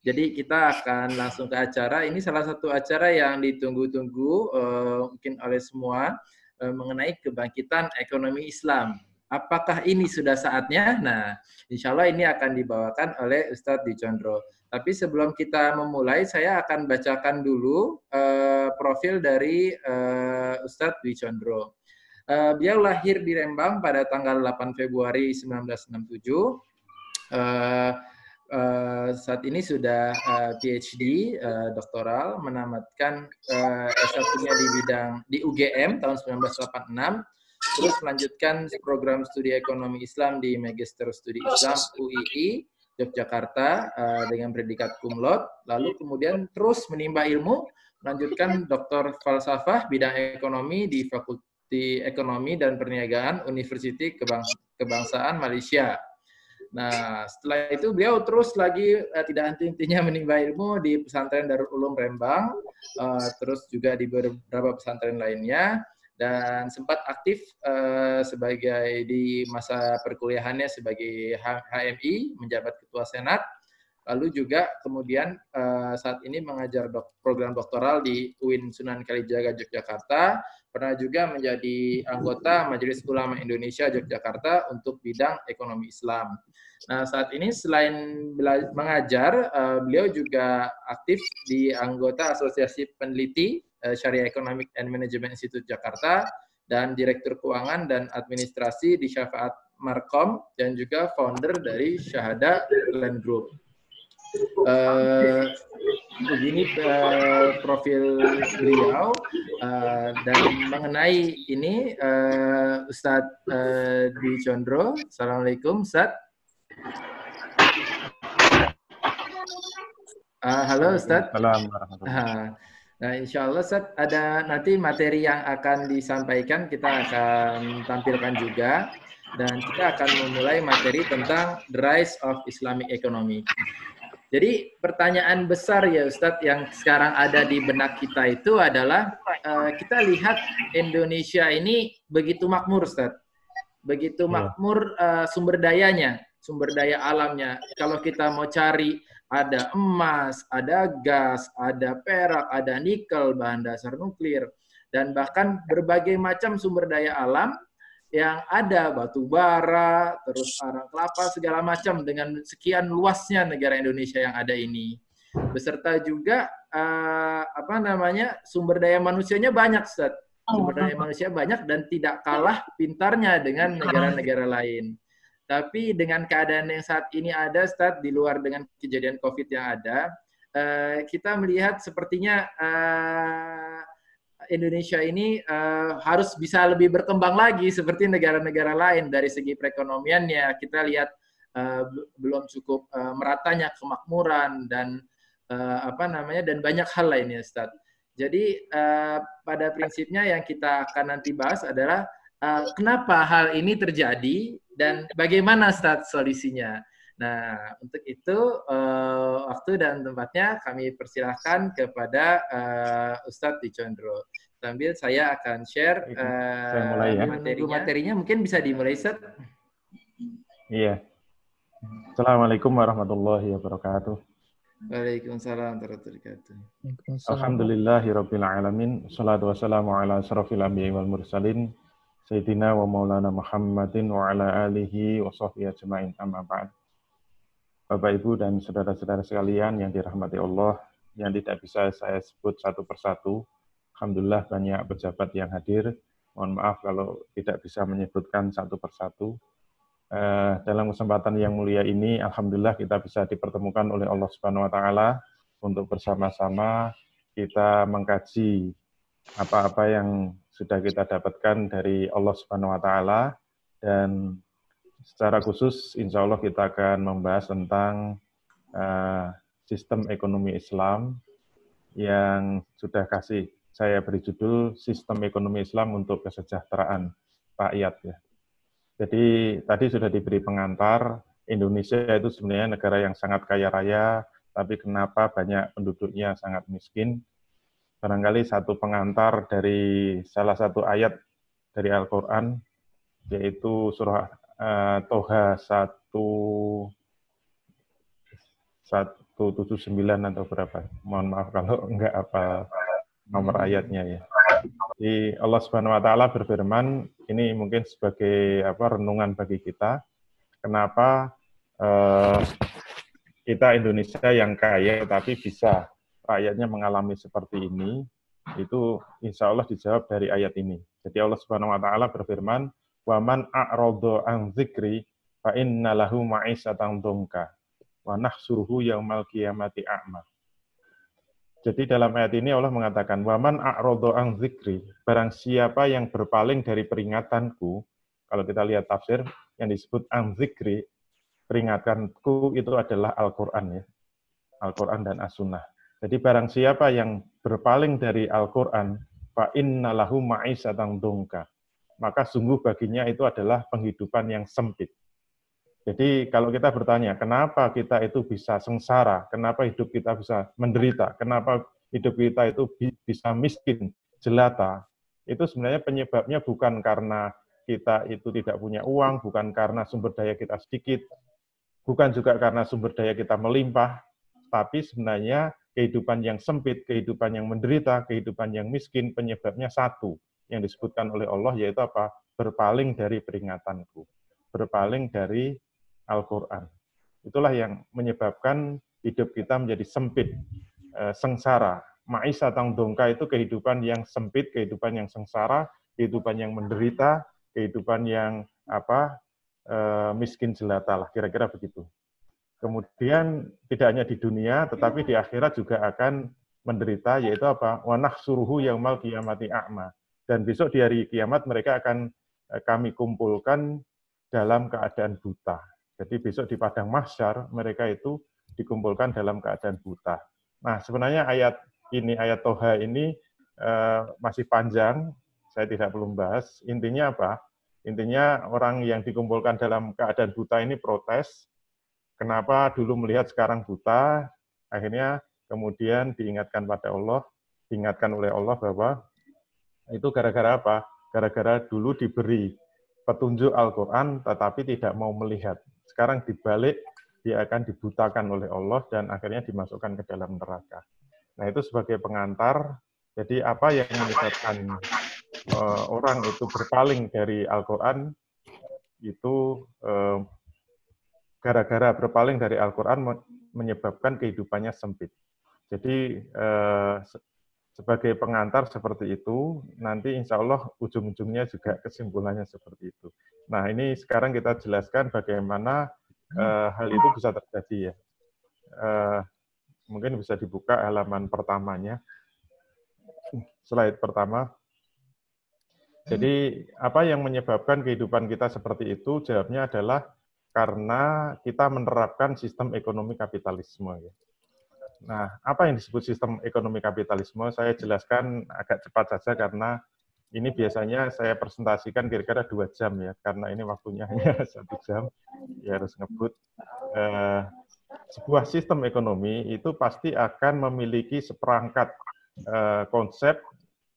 Jadi kita akan langsung ke acara. Ini salah satu acara yang ditunggu-tunggu uh, mungkin oleh semua uh, mengenai kebangkitan ekonomi Islam. Apakah ini sudah saatnya? Nah, insya Allah ini akan dibawakan oleh Ustadz Dicondro. Tapi sebelum kita memulai, saya akan bacakan dulu uh, profil dari uh, Ustadz Dicondro. Uh, beliau lahir di Rembang pada tanggal 8 Februari 1967. Uh, uh, saat ini sudah uh, eh, PhD uh, eh, doktoral menamatkan uh, S1-nya di bidang di UGM tahun 1986 terus melanjutkan program studi ekonomi Islam di Magister Studi Islam UII Yogyakarta uh, dengan predikat cum laude lalu kemudian terus menimba ilmu melanjutkan doktor falsafah bidang ekonomi di Fakulti Ekonomi dan Perniagaan Universiti Kebangsaan Malaysia Nah, setelah itu beliau terus lagi uh, tidak henti-hentinya menimba ilmu di pesantren Darul Ulum Rembang, uh, terus juga di beberapa pesantren lainnya dan sempat aktif uh, sebagai di masa perkuliahannya sebagai HMI menjabat ketua senat lalu juga kemudian uh, saat ini mengajar dok program doktoral di UIN Sunan Kalijaga Yogyakarta pernah juga menjadi anggota Majelis Ulama Indonesia Yogyakarta untuk bidang ekonomi Islam. Nah, saat ini selain mengajar, eh, beliau juga aktif di anggota Asosiasi Peneliti eh, Syariah Economic and Management Institute Jakarta dan Direktur Keuangan dan Administrasi di Syafaat Markom dan juga founder dari Syahada Land Group. Eh, begini uh, profil beliau uh, dan mengenai ini uh, Ustadz uh, Dwi Chondro. Assalamualaikum Ustadz. Uh, halo Ustadz. Assalamualaikum ah, Nah, insya Allah Ustaz, ada nanti materi yang akan disampaikan kita akan tampilkan juga dan kita akan memulai materi tentang the rise of Islamic economy. Jadi pertanyaan besar ya Ustadz yang sekarang ada di benak kita itu adalah uh, kita lihat Indonesia ini begitu makmur Ustadz. Begitu iya. makmur uh, sumber dayanya, sumber daya alamnya. Kalau kita mau cari ada emas, ada gas, ada perak, ada nikel, bahan dasar nuklir, dan bahkan berbagai macam sumber daya alam yang ada batu bara, terus arang kelapa segala macam dengan sekian luasnya negara Indonesia yang ada ini. Beserta juga uh, apa namanya sumber daya manusianya banyak, set oh, sumber daya manusia banyak dan tidak kalah pintarnya dengan negara-negara lain. Tapi dengan keadaan yang saat ini ada, set di luar dengan kejadian COVID yang ada, uh, kita melihat sepertinya uh, Indonesia ini uh, harus bisa lebih berkembang lagi seperti negara-negara lain dari segi perekonomiannya. Kita lihat uh, belum cukup uh, meratanya kemakmuran dan uh, apa namanya dan banyak hal lainnya, Ustaz. Jadi uh, pada prinsipnya yang kita akan nanti bahas adalah uh, kenapa hal ini terjadi dan bagaimana Ustaz solusinya. Nah, untuk itu uh, waktu dan tempatnya kami persilahkan kepada uh, Ustadz Dicondro. Sambil saya akan share uh, saya mulai, ya. materinya. materinya. Mungkin bisa dimulai, set. Iya. Assalamualaikum warahmatullahi wabarakatuh. Waalaikumsalam warahmatullahi wabarakatuh. Alhamdulillahirrabbilalamin. Salatu wassalamu ala asrafil anbiya wal mursalin. Sayyidina wa maulana Muhammadin wa ala alihi wa sahbihi ajma'in amma ba'd. Bapak, Ibu, dan saudara-saudara sekalian yang dirahmati Allah, yang tidak bisa saya sebut satu persatu. Alhamdulillah banyak pejabat yang hadir. Mohon maaf kalau tidak bisa menyebutkan satu persatu. Eh, dalam kesempatan yang mulia ini, Alhamdulillah kita bisa dipertemukan oleh Allah Subhanahu Wa Taala untuk bersama-sama kita mengkaji apa-apa yang sudah kita dapatkan dari Allah Subhanahu Wa Taala dan secara khusus insya Allah kita akan membahas tentang uh, sistem ekonomi Islam yang sudah kasih saya beri judul Sistem Ekonomi Islam untuk Kesejahteraan Rakyat ya. Jadi tadi sudah diberi pengantar Indonesia itu sebenarnya negara yang sangat kaya raya, tapi kenapa banyak penduduknya sangat miskin? Barangkali satu pengantar dari salah satu ayat dari Al-Qur'an yaitu surah Eh, Toha 1 179 atau berapa. Mohon maaf kalau enggak apa nomor ayatnya ya. Di Allah Subhanahu wa taala berfirman, ini mungkin sebagai apa renungan bagi kita. Kenapa eh, kita Indonesia yang kaya tapi bisa rakyatnya mengalami seperti ini? Itu insya Allah dijawab dari ayat ini. Jadi Allah Subhanahu wa taala berfirman, wa man a'rada an dzikri fa inna lahu ma'isyatan dzumka wa nahsuruhu yaumal qiyamati a'ma. Jadi dalam ayat ini Allah mengatakan, Waman a'rodo ang zikri, barang siapa yang berpaling dari peringatanku, kalau kita lihat tafsir, yang disebut ang zikri, peringatanku itu adalah Al-Quran ya. Al-Quran dan As-Sunnah. Jadi barang siapa yang berpaling dari Al-Quran, fa inna lahu ma'isatang dungka maka sungguh baginya itu adalah penghidupan yang sempit. Jadi kalau kita bertanya, kenapa kita itu bisa sengsara, kenapa hidup kita bisa menderita, kenapa hidup kita itu bisa miskin, jelata, itu sebenarnya penyebabnya bukan karena kita itu tidak punya uang, bukan karena sumber daya kita sedikit, bukan juga karena sumber daya kita melimpah, tapi sebenarnya kehidupan yang sempit, kehidupan yang menderita, kehidupan yang miskin, penyebabnya satu, yang disebutkan oleh Allah yaitu apa? Berpaling dari peringatanku, berpaling dari Al-Quran. Itulah yang menyebabkan hidup kita menjadi sempit, e, sengsara. Ma'isa tang dongka itu kehidupan yang sempit, kehidupan yang sengsara, kehidupan yang menderita, kehidupan yang apa e, miskin jelata lah, kira-kira begitu. Kemudian tidak hanya di dunia, tetapi di akhirat juga akan menderita, yaitu apa? Wanah suruhu yang mal kiamati a'ma dan besok di hari kiamat mereka akan eh, kami kumpulkan dalam keadaan buta. Jadi besok di padang mahsyar mereka itu dikumpulkan dalam keadaan buta. Nah, sebenarnya ayat ini ayat Toha ini eh, masih panjang, saya tidak perlu bahas. Intinya apa? Intinya orang yang dikumpulkan dalam keadaan buta ini protes. Kenapa dulu melihat sekarang buta? Akhirnya kemudian diingatkan pada Allah, diingatkan oleh Allah bahwa itu gara-gara apa? Gara-gara dulu diberi petunjuk Al-Quran tetapi tidak mau melihat. Sekarang dibalik, dia akan dibutakan oleh Allah dan akhirnya dimasukkan ke dalam neraka. Nah itu sebagai pengantar, jadi apa yang menyebabkan uh, orang itu berpaling dari Al-Quran itu gara eh, gara-gara berpaling dari Al-Quran menyebabkan kehidupannya sempit. Jadi uh, sebagai pengantar seperti itu, nanti insya Allah ujung-ujungnya juga kesimpulannya seperti itu. Nah ini sekarang kita jelaskan bagaimana uh, hal itu bisa terjadi ya. Uh, mungkin bisa dibuka halaman pertamanya, slide pertama. Jadi apa yang menyebabkan kehidupan kita seperti itu? Jawabnya adalah karena kita menerapkan sistem ekonomi kapitalisme. Ya. Nah, apa yang disebut sistem ekonomi kapitalisme? Saya jelaskan agak cepat saja karena ini biasanya saya presentasikan kira-kira dua jam ya, karena ini waktunya hanya satu jam, ya harus ngebut. Eh, sebuah sistem ekonomi itu pasti akan memiliki seperangkat eh, konsep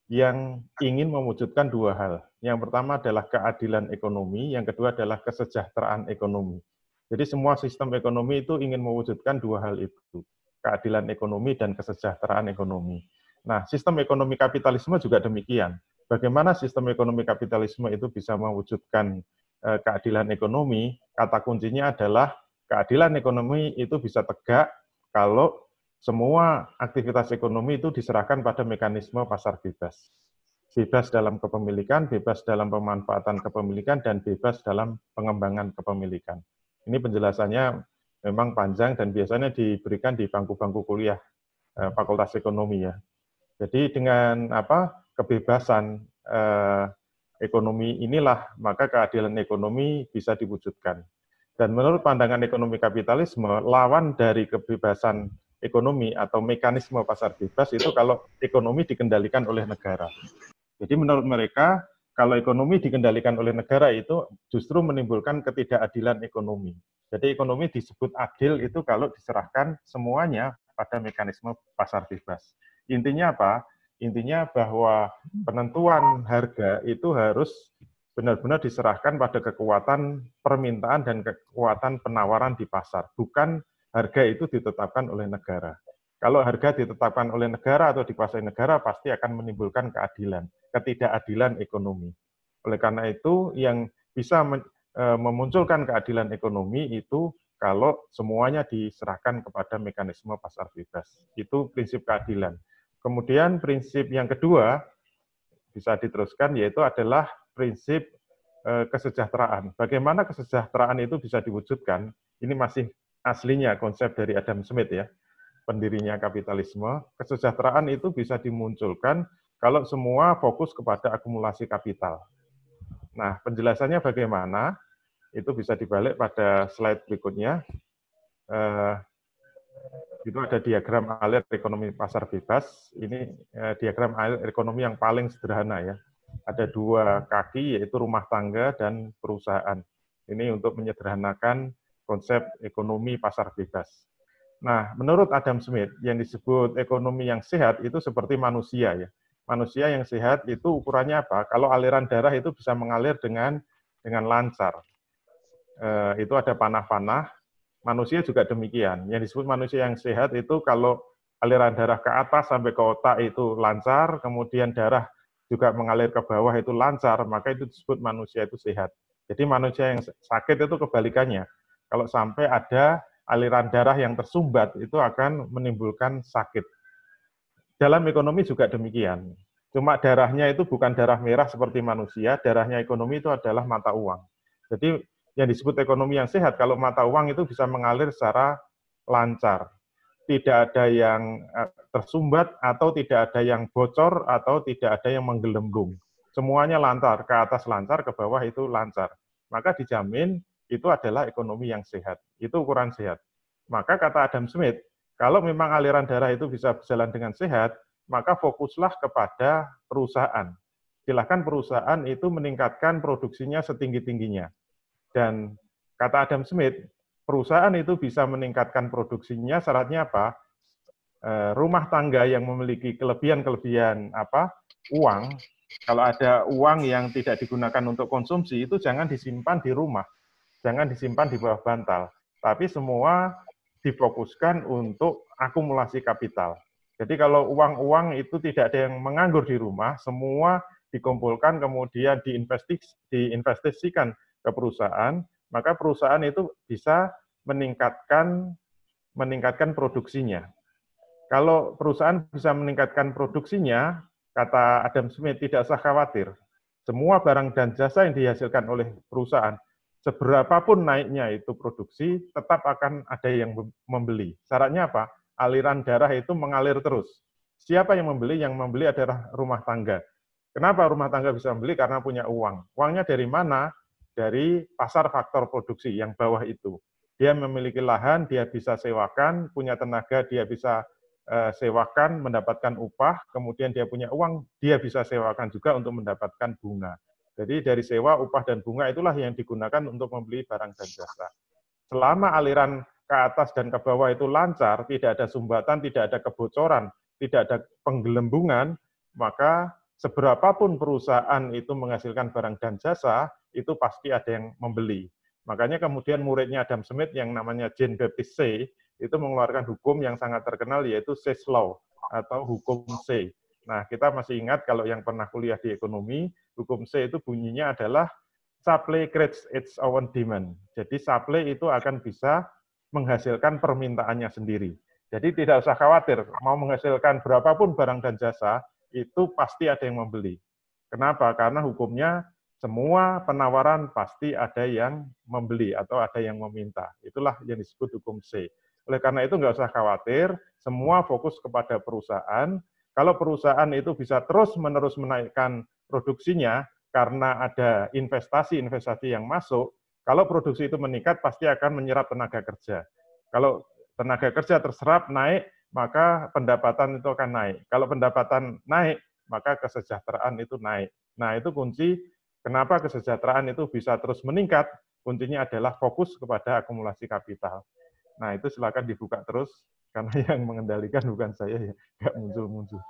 yang ingin mewujudkan dua hal. Yang pertama adalah keadilan ekonomi, yang kedua adalah kesejahteraan ekonomi. Jadi semua sistem ekonomi itu ingin mewujudkan dua hal itu keadilan ekonomi dan kesejahteraan ekonomi. Nah, sistem ekonomi kapitalisme juga demikian. Bagaimana sistem ekonomi kapitalisme itu bisa mewujudkan eh, keadilan ekonomi? Kata kuncinya adalah keadilan ekonomi itu bisa tegak kalau semua aktivitas ekonomi itu diserahkan pada mekanisme pasar bebas. Bebas dalam kepemilikan, bebas dalam pemanfaatan kepemilikan, dan bebas dalam pengembangan kepemilikan. Ini penjelasannya memang panjang dan biasanya diberikan di bangku-bangku kuliah eh, Fakultas Ekonomi ya. Jadi dengan apa kebebasan eh, ekonomi inilah maka keadilan ekonomi bisa diwujudkan. Dan menurut pandangan ekonomi kapitalisme, lawan dari kebebasan ekonomi atau mekanisme pasar bebas itu kalau ekonomi dikendalikan oleh negara. Jadi menurut mereka kalau ekonomi dikendalikan oleh negara itu justru menimbulkan ketidakadilan ekonomi. Jadi ekonomi disebut adil itu kalau diserahkan semuanya pada mekanisme pasar bebas. Intinya apa? Intinya bahwa penentuan harga itu harus benar-benar diserahkan pada kekuatan permintaan dan kekuatan penawaran di pasar, bukan harga itu ditetapkan oleh negara. Kalau harga ditetapkan oleh negara atau dikuasai negara, pasti akan menimbulkan keadilan, ketidakadilan ekonomi. Oleh karena itu, yang bisa e, memunculkan keadilan ekonomi itu kalau semuanya diserahkan kepada mekanisme pasar bebas. Itu prinsip keadilan. Kemudian prinsip yang kedua bisa diteruskan yaitu adalah prinsip e, kesejahteraan. Bagaimana kesejahteraan itu bisa diwujudkan? Ini masih aslinya konsep dari Adam Smith ya pendirinya kapitalisme, kesejahteraan itu bisa dimunculkan kalau semua fokus kepada akumulasi kapital. Nah, penjelasannya bagaimana? Itu bisa dibalik pada slide berikutnya. Eh, itu ada diagram alir ekonomi pasar bebas. Ini eh, diagram alir ekonomi yang paling sederhana ya. Ada dua kaki yaitu rumah tangga dan perusahaan. Ini untuk menyederhanakan konsep ekonomi pasar bebas. Nah, menurut Adam Smith, yang disebut ekonomi yang sehat itu seperti manusia ya. Manusia yang sehat itu ukurannya apa? Kalau aliran darah itu bisa mengalir dengan dengan lancar. E, itu ada panah-panah. Manusia juga demikian. Yang disebut manusia yang sehat itu kalau aliran darah ke atas sampai ke otak itu lancar, kemudian darah juga mengalir ke bawah itu lancar, maka itu disebut manusia itu sehat. Jadi manusia yang sakit itu kebalikannya. Kalau sampai ada aliran darah yang tersumbat itu akan menimbulkan sakit. Dalam ekonomi juga demikian. Cuma darahnya itu bukan darah merah seperti manusia, darahnya ekonomi itu adalah mata uang. Jadi yang disebut ekonomi yang sehat, kalau mata uang itu bisa mengalir secara lancar. Tidak ada yang eh, tersumbat atau tidak ada yang bocor atau tidak ada yang menggelembung. Semuanya lancar, ke atas lancar, ke bawah itu lancar. Maka dijamin itu adalah ekonomi yang sehat. Itu ukuran sehat. Maka kata Adam Smith, kalau memang aliran darah itu bisa berjalan dengan sehat, maka fokuslah kepada perusahaan. Silahkan perusahaan itu meningkatkan produksinya setinggi-tingginya. Dan kata Adam Smith, perusahaan itu bisa meningkatkan produksinya syaratnya apa? E, rumah tangga yang memiliki kelebihan-kelebihan apa uang, kalau ada uang yang tidak digunakan untuk konsumsi itu jangan disimpan di rumah, jangan disimpan di bawah bantal, tapi semua difokuskan untuk akumulasi kapital. Jadi kalau uang-uang itu tidak ada yang menganggur di rumah, semua dikumpulkan kemudian diinvestis, diinvestasikan ke perusahaan, maka perusahaan itu bisa meningkatkan meningkatkan produksinya. Kalau perusahaan bisa meningkatkan produksinya, kata Adam Smith tidak usah khawatir. Semua barang dan jasa yang dihasilkan oleh perusahaan seberapapun naiknya itu produksi, tetap akan ada yang membeli. Syaratnya apa? Aliran darah itu mengalir terus. Siapa yang membeli? Yang membeli adalah rumah tangga. Kenapa rumah tangga bisa membeli? Karena punya uang. Uangnya dari mana? Dari pasar faktor produksi yang bawah itu. Dia memiliki lahan, dia bisa sewakan, punya tenaga, dia bisa eh, sewakan, mendapatkan upah, kemudian dia punya uang, dia bisa sewakan juga untuk mendapatkan bunga. Jadi dari sewa, upah, dan bunga itulah yang digunakan untuk membeli barang dan jasa. Selama aliran ke atas dan ke bawah itu lancar, tidak ada sumbatan, tidak ada kebocoran, tidak ada penggelembungan, maka seberapapun perusahaan itu menghasilkan barang dan jasa, itu pasti ada yang membeli. Makanya kemudian muridnya Adam Smith yang namanya Jean Baptiste Say, itu mengeluarkan hukum yang sangat terkenal yaitu Say's Law atau hukum Say. Nah, kita masih ingat kalau yang pernah kuliah di ekonomi, Hukum C itu bunyinya adalah supply creates its own demand. Jadi supply itu akan bisa menghasilkan permintaannya sendiri. Jadi tidak usah khawatir, mau menghasilkan berapapun barang dan jasa, itu pasti ada yang membeli. Kenapa? Karena hukumnya semua penawaran pasti ada yang membeli atau ada yang meminta. Itulah yang disebut hukum C. Oleh karena itu nggak usah khawatir, semua fokus kepada perusahaan, kalau perusahaan itu bisa terus-menerus menaikkan produksinya karena ada investasi-investasi yang masuk, kalau produksi itu meningkat pasti akan menyerap tenaga kerja. Kalau tenaga kerja terserap naik, maka pendapatan itu akan naik. Kalau pendapatan naik, maka kesejahteraan itu naik. Nah, itu kunci kenapa kesejahteraan itu bisa terus meningkat. Kuncinya adalah fokus kepada akumulasi kapital. Nah, itu silakan dibuka terus karena yang mengendalikan bukan saya ya nggak muncul muncul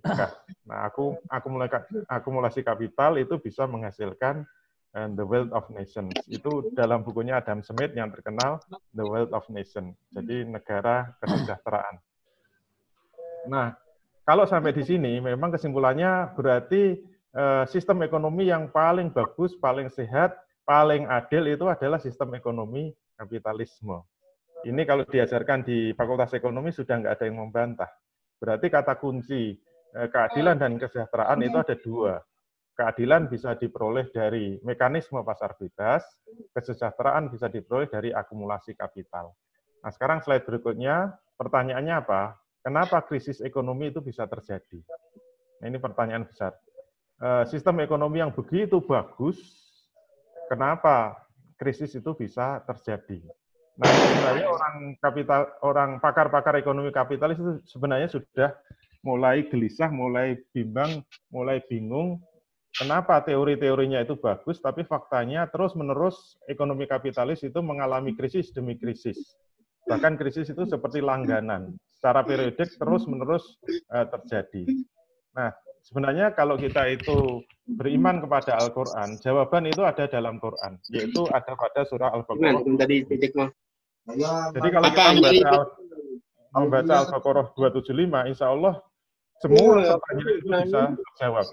nah aku aku mulai akumulasi kapital itu bisa menghasilkan and eh, the wealth of nations itu dalam bukunya Adam Smith yang terkenal the wealth of nation jadi negara kesejahteraan nah kalau sampai di sini memang kesimpulannya berarti eh, sistem ekonomi yang paling bagus paling sehat paling adil itu adalah sistem ekonomi kapitalisme ini kalau diajarkan di Fakultas Ekonomi sudah nggak ada yang membantah. Berarti kata kunci eh, keadilan dan kesejahteraan itu ada dua. Keadilan bisa diperoleh dari mekanisme pasar bebas, kesejahteraan bisa diperoleh dari akumulasi kapital. Nah, sekarang slide berikutnya, pertanyaannya apa? Kenapa krisis ekonomi itu bisa terjadi? Nah, ini pertanyaan besar. Eh, sistem ekonomi yang begitu bagus, kenapa krisis itu bisa terjadi? Nah, sebenarnya orang kapital, orang pakar-pakar ekonomi kapitalis itu sebenarnya sudah mulai gelisah, mulai bimbang, mulai bingung. Kenapa teori-teorinya itu bagus, tapi faktanya terus-menerus ekonomi kapitalis itu mengalami krisis demi krisis. Bahkan krisis itu seperti langganan, secara periodik terus-menerus uh, terjadi. Nah, sebenarnya kalau kita itu beriman kepada Al-Quran, jawaban itu ada dalam Quran, yaitu ada pada surah Al-Baqarah. Jadi kalau kita membaca, membaca Al-Baqarah 275, insya Allah semua ya, pertanyaan itu bisa jawab.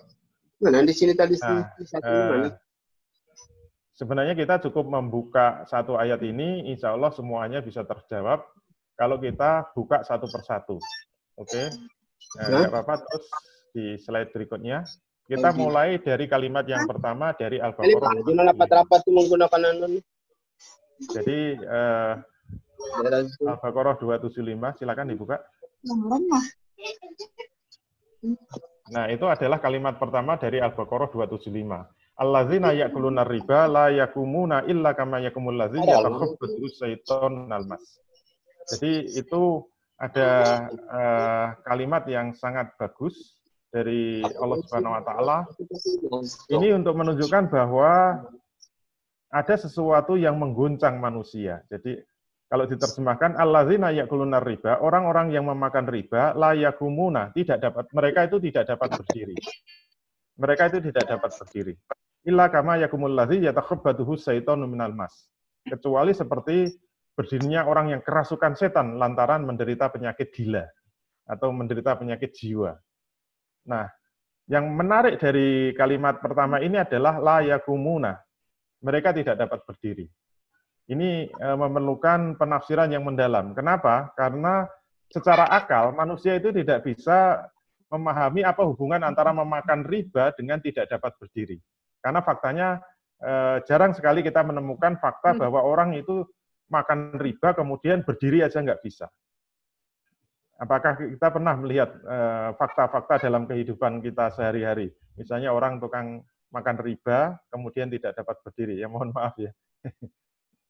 Mana di sini tadi nah, eh, Sebenarnya kita cukup membuka satu ayat ini, insya Allah semuanya bisa terjawab kalau kita buka satu persatu. Oke, okay? nah, apa-apa. Terus di slide berikutnya, kita mulai dari kalimat yang pertama dari Al-Baqarah. Anu Jadi eh, Al-Baqarah 275, silakan dibuka. Nah, itu adalah kalimat pertama dari Al-Baqarah 275. Allazina ya'kuluna riba la yakumuna illa kama yakumul ladzina yatakhabbathu syaiton almas. Jadi itu ada uh, kalimat yang sangat bagus dari Allah Subhanahu wa taala. Ini untuk menunjukkan bahwa ada sesuatu yang mengguncang manusia. Jadi kalau diterjemahkan Allah allazina ya'kuluna riba, orang-orang yang memakan riba la yakumuna, tidak dapat mereka itu tidak dapat berdiri. Mereka itu tidak dapat berdiri. Illa kama yakumul ladzi yatakhabbathu syaitanu minal mas. Kecuali seperti berdirinya orang yang kerasukan setan lantaran menderita penyakit gila atau menderita penyakit jiwa. Nah, yang menarik dari kalimat pertama ini adalah la yakumuna. Mereka tidak dapat berdiri ini e, memerlukan penafsiran yang mendalam. Kenapa? Karena secara akal manusia itu tidak bisa memahami apa hubungan antara memakan riba dengan tidak dapat berdiri. Karena faktanya e, jarang sekali kita menemukan fakta hmm. bahwa orang itu makan riba kemudian berdiri aja nggak bisa. Apakah kita pernah melihat fakta eh, fakta-fakta dalam kehidupan kita sehari-hari? Misalnya orang tukang makan riba kemudian tidak dapat berdiri. Ya mohon maaf ya.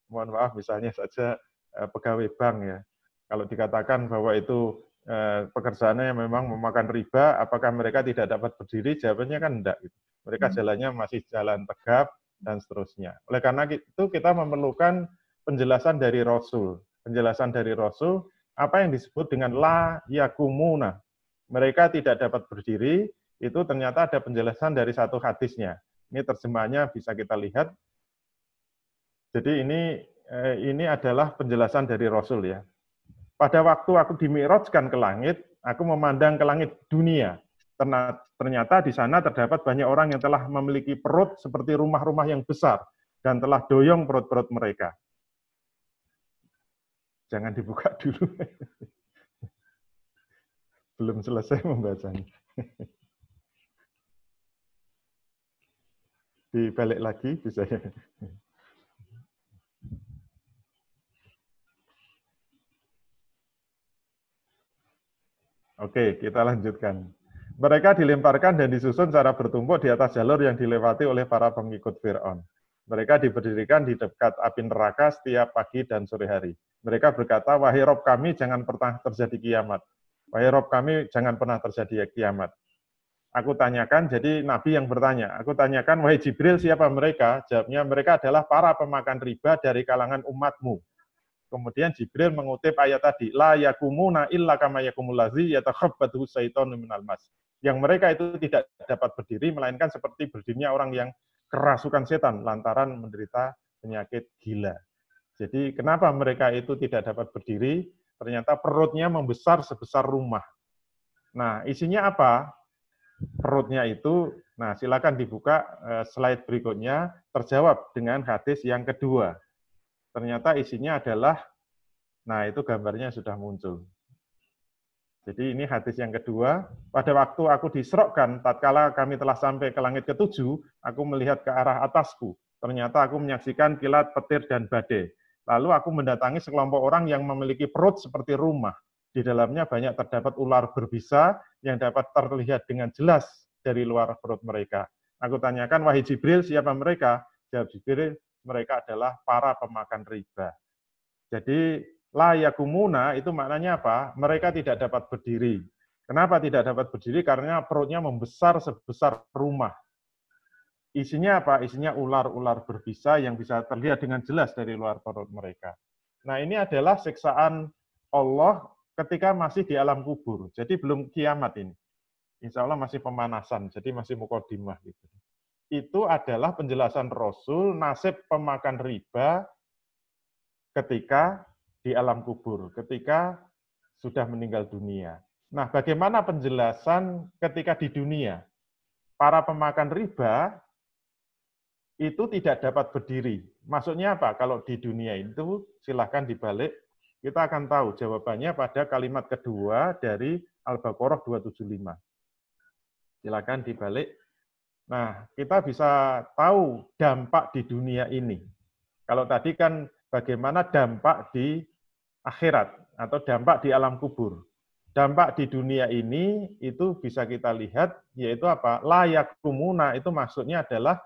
mohon maaf misalnya saja eh, pegawai bank ya. Kalau dikatakan bahwa itu eh, pekerjaannya memang memakan riba, apakah mereka tidak dapat berdiri? Jawabannya kan enggak. Gitu. Mereka hmm. jalannya masih jalan tegap dan seterusnya. Oleh karena itu kita memerlukan penjelasan dari Rasul. Penjelasan dari Rasul apa yang disebut dengan la yakumuna. Mereka tidak dapat berdiri, itu ternyata ada penjelasan dari satu hadisnya. Ini terjemahnya bisa kita lihat jadi ini eh, ini adalah penjelasan dari Rasul ya. Pada waktu aku dimirotkan ke langit, aku memandang ke langit dunia. Ternyata di sana terdapat banyak orang yang telah memiliki perut seperti rumah-rumah yang besar dan telah doyong perut-perut mereka. Jangan dibuka dulu. Belum selesai membacanya. Dibalik lagi bisa ya. Oke, kita lanjutkan. Mereka dilemparkan dan disusun secara bertumpuk di atas jalur yang dilewati oleh para pengikut Fir'aun. Mereka diberdirikan di dekat api neraka setiap pagi dan sore hari. Mereka berkata, wahai Rob kami, jangan pernah terjadi kiamat. Wahai Rob kami, jangan pernah terjadi kiamat. Aku tanyakan, jadi Nabi yang bertanya. Aku tanyakan, wahai Jibril, siapa mereka? Jawabnya, mereka adalah para pemakan riba dari kalangan umatmu. Kemudian Jibril mengutip ayat tadi, la yakumuna illa kama yakumul ladzi yatakhabbathu syaitanu minal mas. Yang mereka itu tidak dapat berdiri melainkan seperti berdirinya orang yang kerasukan setan lantaran menderita penyakit gila. Jadi kenapa mereka itu tidak dapat berdiri? Ternyata perutnya membesar sebesar rumah. Nah, isinya apa? Perutnya itu, nah silakan dibuka eh, slide berikutnya, terjawab dengan hadis yang kedua ternyata isinya adalah, nah itu gambarnya sudah muncul. Jadi ini hadis yang kedua. Pada waktu aku diserokkan, tatkala kami telah sampai ke langit ketujuh, aku melihat ke arah atasku. Ternyata aku menyaksikan kilat, petir, dan badai. Lalu aku mendatangi sekelompok orang yang memiliki perut seperti rumah. Di dalamnya banyak terdapat ular berbisa yang dapat terlihat dengan jelas dari luar perut mereka. Aku tanyakan, wahai Jibril, siapa mereka? Jawab Jibril, mereka adalah para pemakan riba. Jadi layakumuna itu maknanya apa? Mereka tidak dapat berdiri. Kenapa tidak dapat berdiri? Karena perutnya membesar sebesar rumah. Isinya apa? Isinya ular-ular berbisa yang bisa terlihat dengan jelas dari luar perut mereka. Nah ini adalah siksaan Allah ketika masih di alam kubur. Jadi belum kiamat ini. Insya Allah masih pemanasan, jadi masih mukodimah. Gitu itu adalah penjelasan Rasul nasib pemakan riba ketika di alam kubur, ketika sudah meninggal dunia. Nah, bagaimana penjelasan ketika di dunia? Para pemakan riba itu tidak dapat berdiri. Maksudnya apa? Kalau di dunia itu silahkan dibalik. Kita akan tahu jawabannya pada kalimat kedua dari Al-Baqarah 275. Silakan dibalik Nah, kita bisa tahu dampak di dunia ini. Kalau tadi kan bagaimana dampak di akhirat atau dampak di alam kubur. Dampak di dunia ini itu bisa kita lihat yaitu apa? Layak kumuna itu maksudnya adalah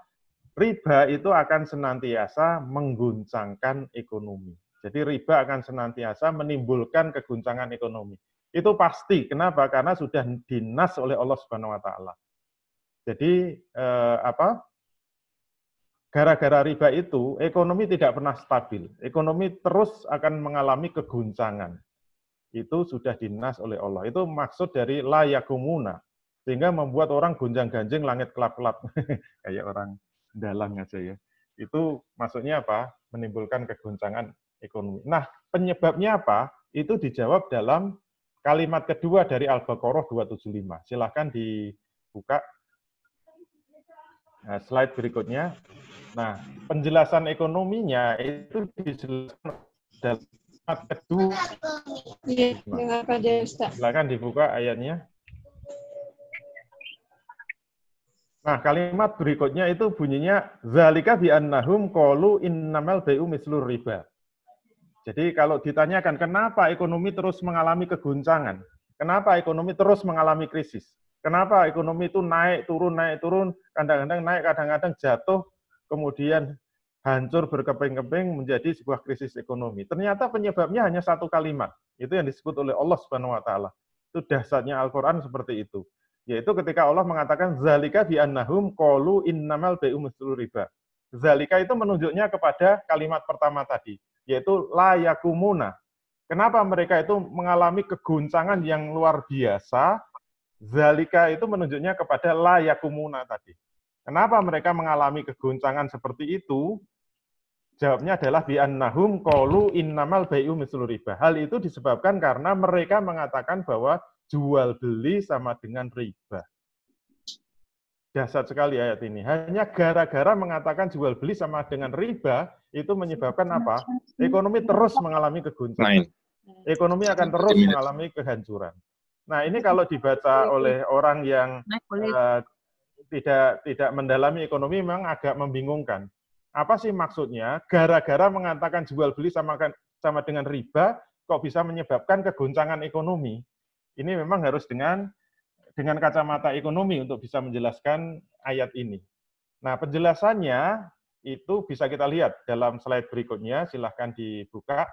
riba itu akan senantiasa mengguncangkan ekonomi. Jadi riba akan senantiasa menimbulkan keguncangan ekonomi. Itu pasti. Kenapa? Karena sudah dinas oleh Allah Subhanahu wa taala jadi eh, apa? Gara-gara riba itu ekonomi tidak pernah stabil. Ekonomi terus akan mengalami keguncangan. Itu sudah dinas oleh Allah. Itu maksud dari layakumuna sehingga membuat orang gonjang-ganjing langit kelap-kelap kayak orang dalang aja ya. Itu maksudnya apa? Menimbulkan keguncangan ekonomi. Nah, penyebabnya apa? Itu dijawab dalam kalimat kedua dari Al-Baqarah 275. Silahkan dibuka Nah, slide berikutnya. Nah, penjelasan ekonominya itu dijelaskan dalam ayat kedua. Iya, Silakan dibuka ayatnya. Nah, kalimat berikutnya itu bunyinya zalika bi annahum qalu innamal bai'u mislur riba. Jadi kalau ditanyakan kenapa ekonomi terus mengalami keguncangan, kenapa ekonomi terus mengalami krisis? Kenapa ekonomi itu naik turun naik turun, kadang-kadang naik, kadang-kadang jatuh, kemudian hancur berkeping-keping menjadi sebuah krisis ekonomi. Ternyata penyebabnya hanya satu kalimat. Itu yang disebut oleh Allah Subhanahu wa taala. Itu dasarnya Al-Qur'an seperti itu. Yaitu ketika Allah mengatakan zalika bi annahum qalu innamal bai'u riba. Zalika itu menunjuknya kepada kalimat pertama tadi, yaitu layakumuna. Kenapa mereka itu mengalami keguncangan yang luar biasa Zalika itu menunjuknya kepada layakumuna tadi. Kenapa mereka mengalami keguncangan seperti itu? Jawabnya adalah bi'annahum kolu innamal bayu mislu riba. Hal itu disebabkan karena mereka mengatakan bahwa jual beli sama dengan riba. Dasar sekali ayat ini. Hanya gara-gara mengatakan jual beli sama dengan riba itu menyebabkan apa? Ekonomi terus mengalami keguncangan. Ekonomi akan terus mengalami kehancuran. Nah, ini kalau dibaca oleh orang yang uh, tidak tidak mendalami ekonomi memang agak membingungkan. Apa sih maksudnya? Gara-gara mengatakan jual beli sama kan, sama dengan riba kok bisa menyebabkan kegoncangan ekonomi? Ini memang harus dengan dengan kacamata ekonomi untuk bisa menjelaskan ayat ini. Nah, penjelasannya itu bisa kita lihat dalam slide berikutnya, silahkan dibuka.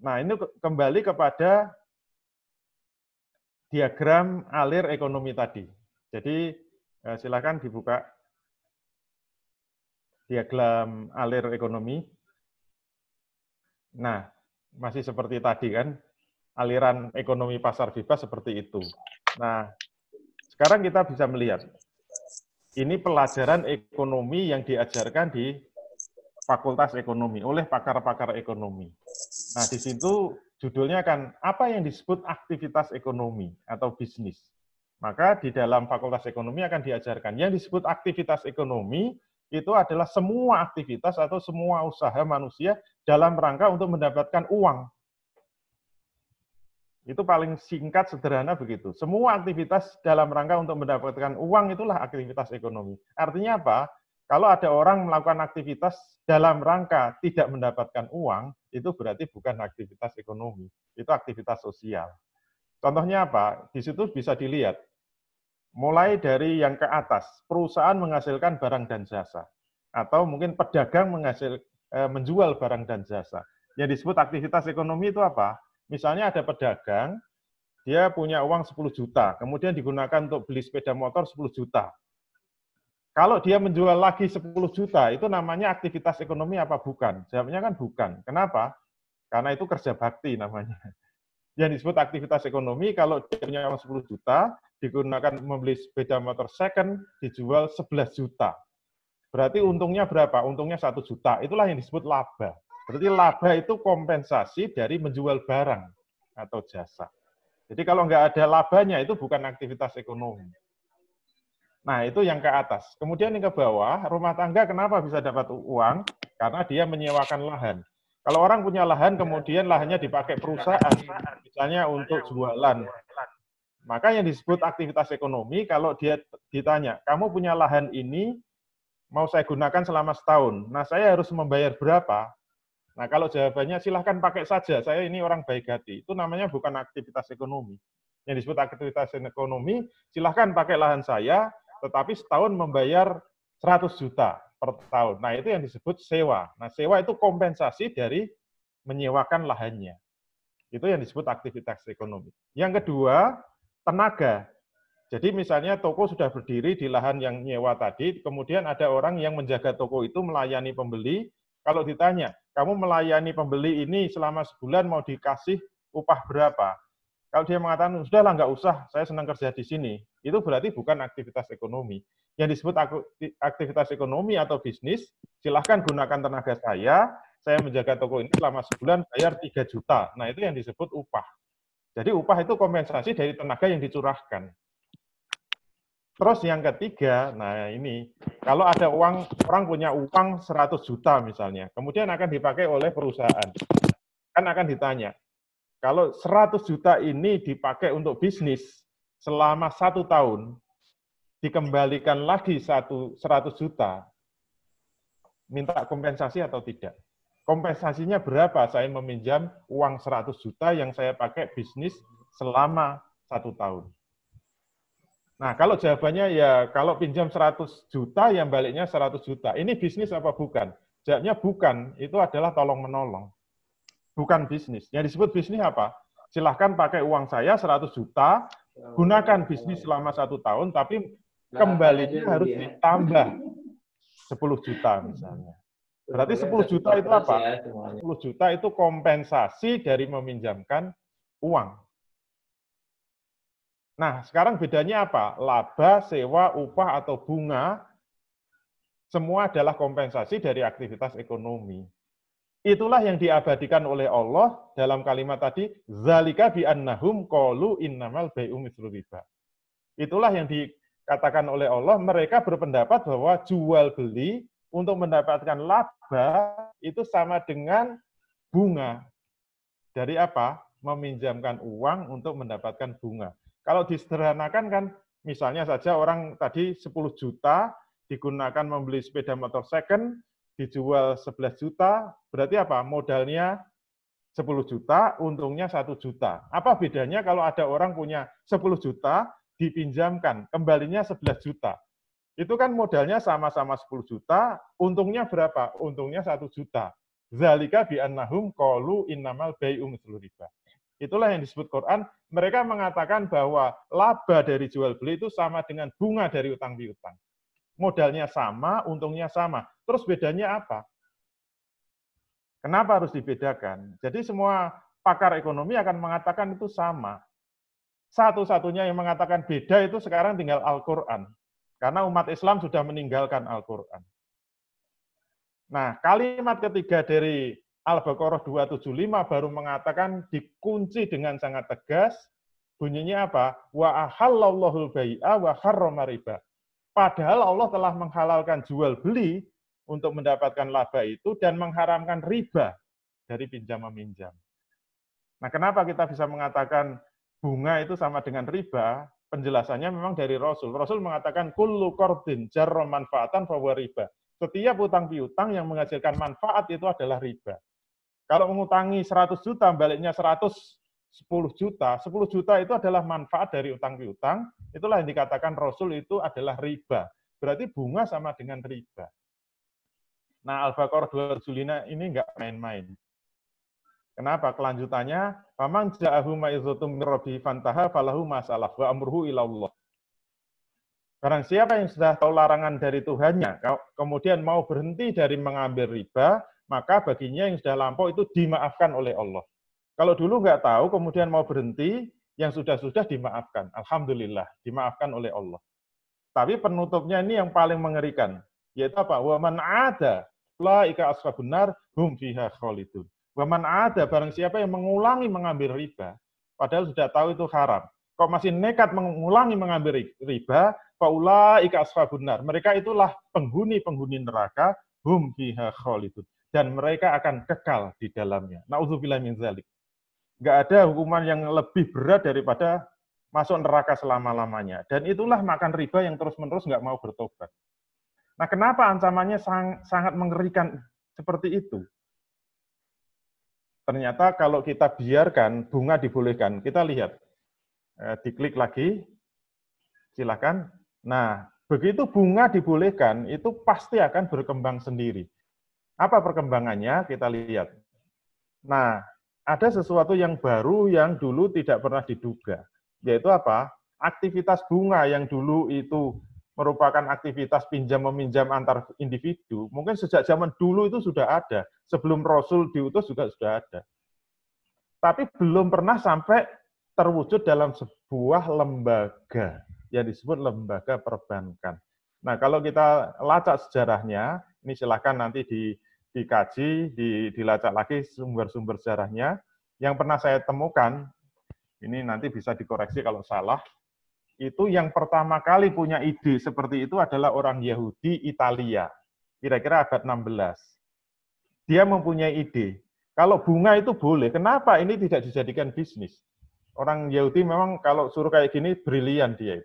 Nah, ini kembali kepada diagram alir ekonomi tadi. Jadi eh, silakan dibuka diagram alir ekonomi. Nah, masih seperti tadi kan, aliran ekonomi pasar bebas seperti itu. Nah, sekarang kita bisa melihat, ini pelajaran ekonomi yang diajarkan di Fakultas Ekonomi oleh pakar-pakar ekonomi. Nah, di situ judulnya akan apa yang disebut aktivitas ekonomi atau bisnis. Maka di dalam Fakultas Ekonomi akan diajarkan yang disebut aktivitas ekonomi itu adalah semua aktivitas atau semua usaha manusia dalam rangka untuk mendapatkan uang. Itu paling singkat sederhana begitu. Semua aktivitas dalam rangka untuk mendapatkan uang itulah aktivitas ekonomi. Artinya apa? Kalau ada orang melakukan aktivitas dalam rangka tidak mendapatkan uang, itu berarti bukan aktivitas ekonomi, itu aktivitas sosial. Contohnya apa? Di situ bisa dilihat. Mulai dari yang ke atas, perusahaan menghasilkan barang dan jasa. Atau mungkin pedagang menghasil, eh, menjual barang dan jasa. Yang disebut aktivitas ekonomi itu apa? Misalnya ada pedagang, dia punya uang 10 juta, kemudian digunakan untuk beli sepeda motor 10 juta. Kalau dia menjual lagi 10 juta, itu namanya aktivitas ekonomi apa bukan? Jawabnya kan bukan. Kenapa? Karena itu kerja bakti namanya. Yang disebut aktivitas ekonomi, kalau dia punya 10 juta, digunakan membeli sepeda motor second, dijual 11 juta. Berarti untungnya berapa? Untungnya 1 juta. Itulah yang disebut laba. Berarti laba itu kompensasi dari menjual barang atau jasa. Jadi kalau nggak ada labanya, itu bukan aktivitas ekonomi. Nah, itu yang ke atas. Kemudian yang ke bawah, rumah tangga kenapa bisa dapat uang? Karena dia menyewakan lahan. Kalau orang punya lahan, kemudian lahannya dipakai perusahaan, misalnya untuk jualan. Maka yang disebut aktivitas ekonomi, kalau dia ditanya, kamu punya lahan ini, mau saya gunakan selama setahun. Nah, saya harus membayar berapa? Nah, kalau jawabannya silahkan pakai saja, saya ini orang baik hati. Itu namanya bukan aktivitas ekonomi. Yang disebut aktivitas ekonomi, silahkan pakai lahan saya, tetapi setahun membayar 100 juta per tahun. Nah, itu yang disebut sewa. Nah, sewa itu kompensasi dari menyewakan lahannya. Itu yang disebut aktivitas ekonomi. Yang kedua, tenaga. Jadi misalnya toko sudah berdiri di lahan yang nyewa tadi, kemudian ada orang yang menjaga toko itu melayani pembeli. Kalau ditanya, kamu melayani pembeli ini selama sebulan mau dikasih upah berapa? Kalau dia mengatakan, sudahlah nggak usah, saya senang kerja di sini itu berarti bukan aktivitas ekonomi. Yang disebut aktivitas ekonomi atau bisnis, silahkan gunakan tenaga saya, saya menjaga toko ini selama sebulan bayar 3 juta. Nah, itu yang disebut upah. Jadi upah itu kompensasi dari tenaga yang dicurahkan. Terus yang ketiga, nah ini, kalau ada uang, orang punya uang 100 juta misalnya, kemudian akan dipakai oleh perusahaan. Kan akan ditanya, kalau 100 juta ini dipakai untuk bisnis, selama satu tahun dikembalikan lagi satu 100 juta, minta kompensasi atau tidak? Kompensasinya berapa? Saya meminjam uang 100 juta yang saya pakai bisnis selama satu tahun. Nah, kalau jawabannya ya kalau pinjam 100 juta, yang baliknya 100 juta. Ini bisnis apa bukan? Jawabnya bukan, itu adalah tolong-menolong. Bukan bisnis. Yang disebut bisnis apa? Silahkan pakai uang saya 100 juta, gunakan bisnis selama satu tahun, tapi nah, kembalinya harus ditambah 10 juta misalnya. Berarti 10 iya, juta itu apa? 10 ya juta itu kompensasi dari meminjamkan uang. Nah, sekarang bedanya apa? Laba, sewa, upah, atau bunga, semua adalah kompensasi dari aktivitas ekonomi. Itulah yang diabadikan oleh Allah dalam kalimat tadi, zalika bi annahum qalu innamal bai'u mislu riba. Itulah yang dikatakan oleh Allah, mereka berpendapat bahwa jual beli untuk mendapatkan laba itu sama dengan bunga. Dari apa? Meminjamkan uang untuk mendapatkan bunga. Kalau disederhanakan kan, misalnya saja orang tadi 10 juta digunakan membeli sepeda motor second, dijual 11 juta, berarti apa? Modalnya 10 juta, untungnya 1 juta. Apa bedanya kalau ada orang punya 10 juta, dipinjamkan, kembalinya 11 juta. Itu kan modalnya sama-sama 10 juta, untungnya berapa? Untungnya 1 juta. Zalika bi'annahum kolu innamal bay'um riba. Itulah yang disebut Quran. Mereka mengatakan bahwa laba dari jual beli itu sama dengan bunga dari utang piutang modalnya sama, untungnya sama. Terus bedanya apa? Kenapa harus dibedakan? Jadi semua pakar ekonomi akan mengatakan itu sama. Satu-satunya yang mengatakan beda itu sekarang tinggal Al-Quran. Karena umat Islam sudah meninggalkan Al-Quran. Nah, kalimat ketiga dari Al-Baqarah 275 baru mengatakan dikunci dengan sangat tegas. Bunyinya apa? Wa ahallallahu bai'a wa harrama Padahal Allah telah menghalalkan jual beli untuk mendapatkan laba itu dan mengharamkan riba dari pinjam meminjam. Nah, kenapa kita bisa mengatakan bunga itu sama dengan riba? Penjelasannya memang dari Rasul. Rasul mengatakan kullu qardin jarra manfaatan bahwa riba. Setiap utang piutang yang menghasilkan manfaat itu adalah riba. Kalau mengutangi 100 juta, baliknya 100 10 juta, 10 juta itu adalah manfaat dari utang piutang, itulah yang dikatakan Rasul itu adalah riba. Berarti bunga sama dengan riba. Nah, Al-Baqarah 275 ini enggak main-main. Kenapa? Kelanjutannya, "Faman ja'ahu ma'izatum min rabbih fantaha falahu masalah wa amruhu ilallah." Barang siapa yang sudah tahu larangan dari Tuhannya, kemudian mau berhenti dari mengambil riba, maka baginya yang sudah lampau itu dimaafkan oleh Allah. Kalau dulu nggak tahu, kemudian mau berhenti, yang sudah-sudah dimaafkan. Alhamdulillah, dimaafkan oleh Allah. Tapi penutupnya ini yang paling mengerikan, yaitu apa? Wa ada laika ika nar hum fiha khalidun. Wa ada barang siapa yang mengulangi mengambil riba, padahal sudah tahu itu haram. Kok masih nekat mengulangi mengambil riba, faulaika ika nar. Mereka itulah penghuni-penghuni neraka hum fiha khalidun dan mereka akan kekal di dalamnya. Nauzubillah min zalik nggak ada hukuman yang lebih berat daripada masuk neraka selama-lamanya. Dan itulah makan riba yang terus-menerus nggak mau bertobat. Nah, kenapa ancamannya sang, sangat mengerikan seperti itu? Ternyata kalau kita biarkan bunga dibolehkan, kita lihat. Eh, diklik lagi, silakan. Nah, begitu bunga dibolehkan, itu pasti akan berkembang sendiri. Apa perkembangannya? Kita lihat. Nah, ada sesuatu yang baru yang dulu tidak pernah diduga, yaitu apa? Aktivitas bunga yang dulu itu merupakan aktivitas pinjam meminjam antar individu, mungkin sejak zaman dulu itu sudah ada, sebelum Rasul diutus juga sudah ada. Tapi belum pernah sampai terwujud dalam sebuah lembaga yang disebut lembaga perbankan. Nah, kalau kita lacak sejarahnya, ini silahkan nanti di dikaji, di, dilacak lagi sumber-sumber sejarahnya. Yang pernah saya temukan, ini nanti bisa dikoreksi kalau salah, itu yang pertama kali punya ide seperti itu adalah orang Yahudi Italia, kira-kira abad 16. Dia mempunyai ide, kalau bunga itu boleh, kenapa ini tidak dijadikan bisnis? Orang Yahudi memang kalau suruh kayak gini, brilian dia.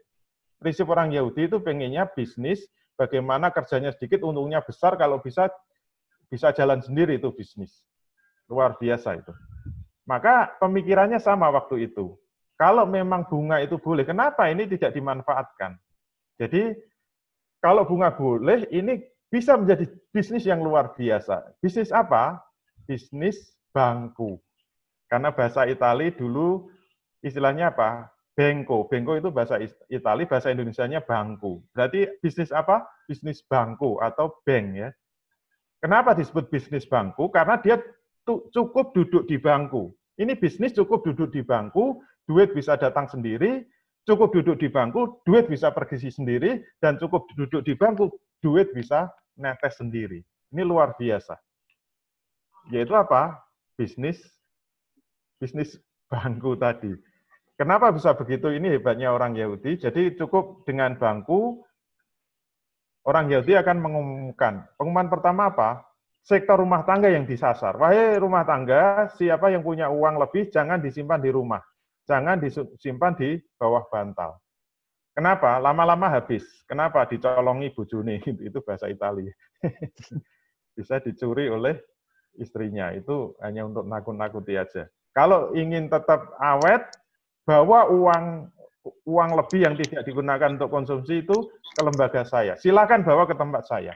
Prinsip orang Yahudi itu pengennya bisnis, bagaimana kerjanya sedikit, untungnya besar, kalau bisa bisa jalan sendiri itu bisnis. Luar biasa itu. Maka pemikirannya sama waktu itu. Kalau memang bunga itu boleh, kenapa ini tidak dimanfaatkan? Jadi kalau bunga boleh, ini bisa menjadi bisnis yang luar biasa. Bisnis apa? Bisnis bangku. Karena bahasa Itali dulu istilahnya apa? Bengko. Bengko itu bahasa Itali, bahasa Indonesia-nya bangku. Berarti bisnis apa? Bisnis bangku atau bank ya. Kenapa disebut bisnis bangku? Karena dia cukup duduk di bangku. Ini bisnis cukup duduk di bangku, duit bisa datang sendiri, cukup duduk di bangku, duit bisa pergi sendiri, dan cukup duduk di bangku, duit bisa netes sendiri. Ini luar biasa. Yaitu apa? Bisnis bisnis bangku tadi. Kenapa bisa begitu? Ini hebatnya orang Yahudi. Jadi cukup dengan bangku, orang Yahudi akan mengumumkan. Pengumuman pertama apa? Sektor rumah tangga yang disasar. Wahai rumah tangga, siapa yang punya uang lebih jangan disimpan di rumah. Jangan disimpan di bawah bantal. Kenapa? Lama-lama habis. Kenapa? Dicolongi bujuni. Itu bahasa Italia. Bisa dicuri oleh istrinya. Itu hanya untuk nakut-nakuti aja. Kalau ingin tetap awet, bawa uang uang lebih yang tidak digunakan untuk konsumsi itu ke lembaga saya. Silakan bawa ke tempat saya.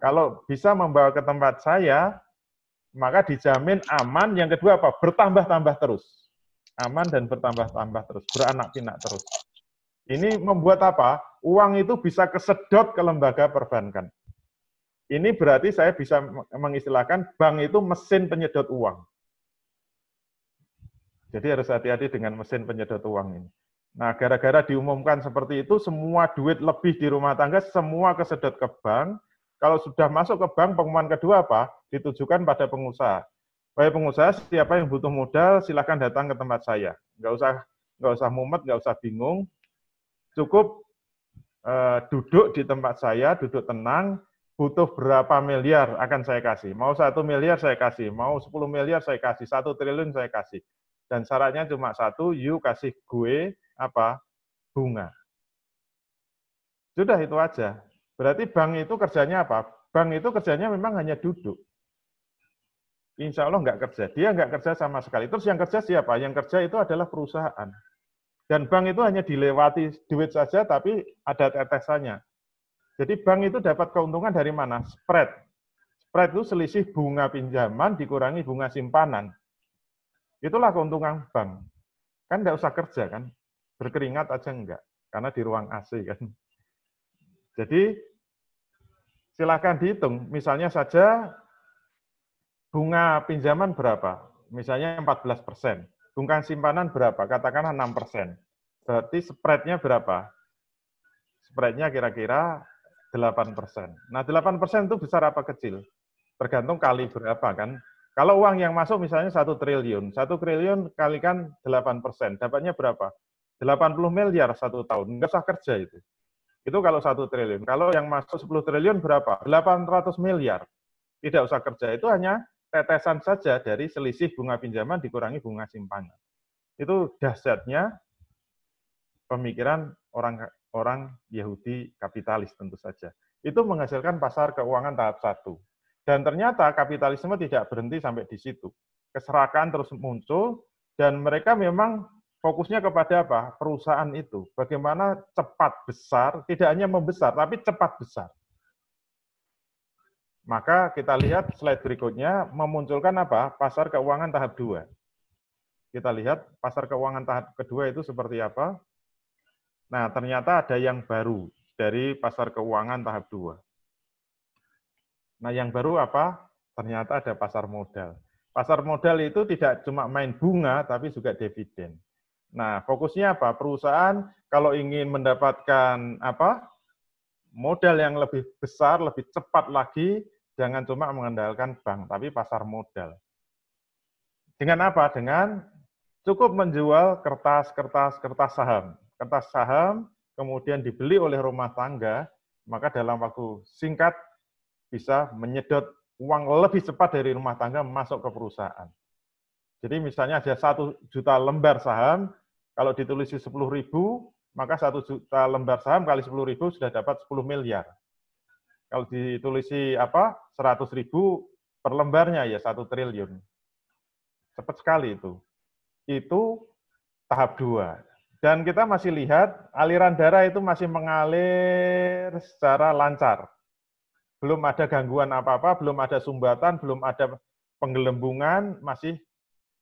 Kalau bisa membawa ke tempat saya, maka dijamin aman. Yang kedua apa? Bertambah-tambah terus. Aman dan bertambah-tambah terus. Beranak pinak terus. Ini membuat apa? Uang itu bisa kesedot ke lembaga perbankan. Ini berarti saya bisa mengistilahkan bank itu mesin penyedot uang. Jadi harus hati-hati dengan mesin penyedot uang ini. Nah, gara-gara diumumkan seperti itu, semua duit lebih di rumah tangga, semua kesedot ke bank. Kalau sudah masuk ke bank, pengumuman kedua apa? Ditujukan pada pengusaha. Baik pengusaha, siapa yang butuh modal, silakan datang ke tempat saya. Enggak usah enggak usah mumet, enggak usah bingung. Cukup eh, duduk di tempat saya, duduk tenang, butuh berapa miliar akan saya kasih. Mau satu miliar saya kasih, mau 10 miliar saya kasih, satu triliun saya kasih. Dan syaratnya cuma satu, you kasih gue apa? Bunga. Sudah itu aja. Berarti bank itu kerjanya apa? Bank itu kerjanya memang hanya duduk. Insya Allah nggak kerja. Dia nggak kerja sama sekali. Terus yang kerja siapa? Yang kerja itu adalah perusahaan. Dan bank itu hanya dilewati duit saja, tapi ada tetesannya. Jadi bank itu dapat keuntungan dari mana? Spread. Spread itu selisih bunga pinjaman dikurangi bunga simpanan. Itulah keuntungan bank. Kan nggak usah kerja kan? berkeringat aja enggak, karena di ruang AC kan. Jadi silakan dihitung, misalnya saja bunga pinjaman berapa? Misalnya 14 persen. Bunga simpanan berapa? Katakanlah 6 persen. Berarti spreadnya berapa? Spreadnya kira-kira 8 persen. Nah 8 persen itu besar apa kecil? Tergantung kali berapa kan. Kalau uang yang masuk misalnya satu triliun, satu triliun kalikan 8 persen, dapatnya berapa? 80 miliar satu tahun, nggak usah kerja itu. Itu kalau satu triliun. Kalau yang masuk 10 triliun berapa? 800 miliar. Tidak usah kerja. Itu hanya tetesan saja dari selisih bunga pinjaman dikurangi bunga simpanan. Itu dasarnya pemikiran orang orang Yahudi kapitalis tentu saja. Itu menghasilkan pasar keuangan tahap satu. Dan ternyata kapitalisme tidak berhenti sampai di situ. Keserakan terus muncul dan mereka memang fokusnya kepada apa? Perusahaan itu. Bagaimana cepat besar, tidak hanya membesar, tapi cepat besar. Maka kita lihat slide berikutnya memunculkan apa? Pasar keuangan tahap 2. Kita lihat pasar keuangan tahap kedua itu seperti apa. Nah, ternyata ada yang baru dari pasar keuangan tahap 2. Nah, yang baru apa? Ternyata ada pasar modal. Pasar modal itu tidak cuma main bunga, tapi juga dividen. Nah, fokusnya apa? Perusahaan kalau ingin mendapatkan apa? modal yang lebih besar, lebih cepat lagi, jangan cuma mengandalkan bank, tapi pasar modal. Dengan apa? Dengan cukup menjual kertas-kertas kertas saham. Kertas saham kemudian dibeli oleh rumah tangga, maka dalam waktu singkat bisa menyedot uang lebih cepat dari rumah tangga masuk ke perusahaan. Jadi misalnya ada satu juta lembar saham, kalau ditulis di 10 ribu, maka satu juta lembar saham kali 10 ribu sudah dapat 10 miliar. Kalau ditulisi apa 100 ribu per lembarnya ya satu triliun. Cepat sekali itu. Itu tahap dua. Dan kita masih lihat aliran darah itu masih mengalir secara lancar. Belum ada gangguan apa-apa, belum ada sumbatan, belum ada penggelembungan, masih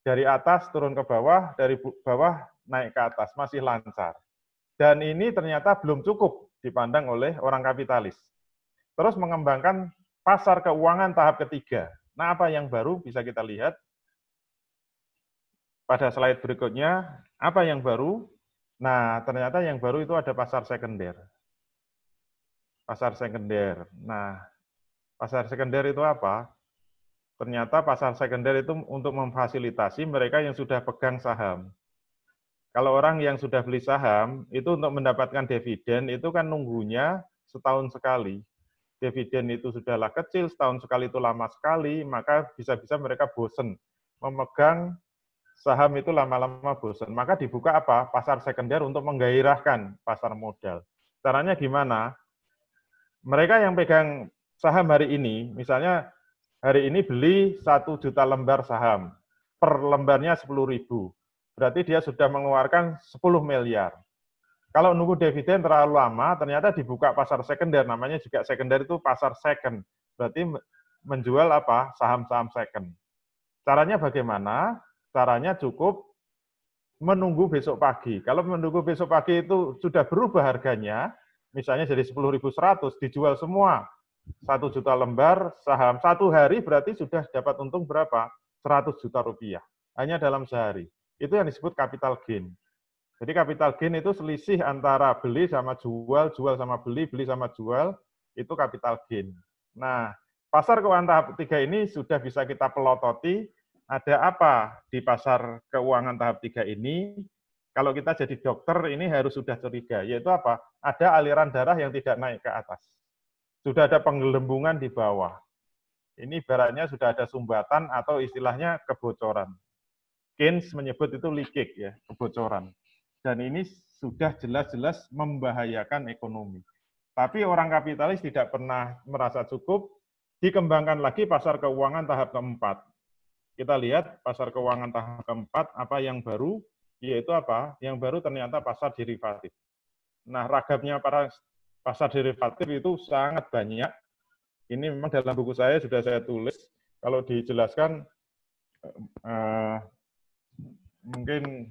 dari atas turun ke bawah, dari bawah naik ke atas, masih lancar. Dan ini ternyata belum cukup dipandang oleh orang kapitalis. Terus mengembangkan pasar keuangan tahap ketiga. Nah, apa yang baru bisa kita lihat pada slide berikutnya, apa yang baru? Nah, ternyata yang baru itu ada pasar sekunder. Pasar sekunder. Nah, pasar sekunder itu apa? Ternyata pasar sekunder itu untuk memfasilitasi mereka yang sudah pegang saham. Kalau orang yang sudah beli saham, itu untuk mendapatkan dividen itu kan nunggunya setahun sekali. Dividen itu sudahlah kecil, setahun sekali itu lama sekali, maka bisa-bisa mereka bosen. Memegang saham itu lama-lama bosen. Maka dibuka apa? Pasar sekunder untuk menggairahkan pasar modal. Caranya gimana? Mereka yang pegang saham hari ini, misalnya hari ini beli satu juta lembar saham, per lembarnya sepuluh ribu berarti dia sudah mengeluarkan 10 miliar. Kalau nunggu dividen terlalu lama, ternyata dibuka pasar sekunder, namanya juga sekunder itu pasar second. Berarti menjual apa? Saham-saham second. Caranya bagaimana? Caranya cukup menunggu besok pagi. Kalau menunggu besok pagi itu sudah berubah harganya, misalnya jadi 10.100, dijual semua. Satu juta lembar saham. Satu hari berarti sudah dapat untung berapa? 100 juta rupiah. Hanya dalam sehari itu yang disebut capital gain. Jadi capital gain itu selisih antara beli sama jual, jual sama beli, beli sama jual, itu capital gain. Nah, pasar keuangan tahap tiga ini sudah bisa kita pelototi ada apa di pasar keuangan tahap tiga ini. Kalau kita jadi dokter ini harus sudah curiga, yaitu apa? Ada aliran darah yang tidak naik ke atas. Sudah ada penggelembungan di bawah. Ini ibaratnya sudah ada sumbatan atau istilahnya kebocoran. Keynes menyebut itu leak ya, kebocoran. Dan ini sudah jelas-jelas membahayakan ekonomi. Tapi orang kapitalis tidak pernah merasa cukup, dikembangkan lagi pasar keuangan tahap keempat. Kita lihat pasar keuangan tahap keempat apa yang baru, yaitu apa? Yang baru ternyata pasar derivatif. Nah, ragamnya para pasar derivatif itu sangat banyak. Ini memang dalam buku saya sudah saya tulis. Kalau dijelaskan eh, eh, mungkin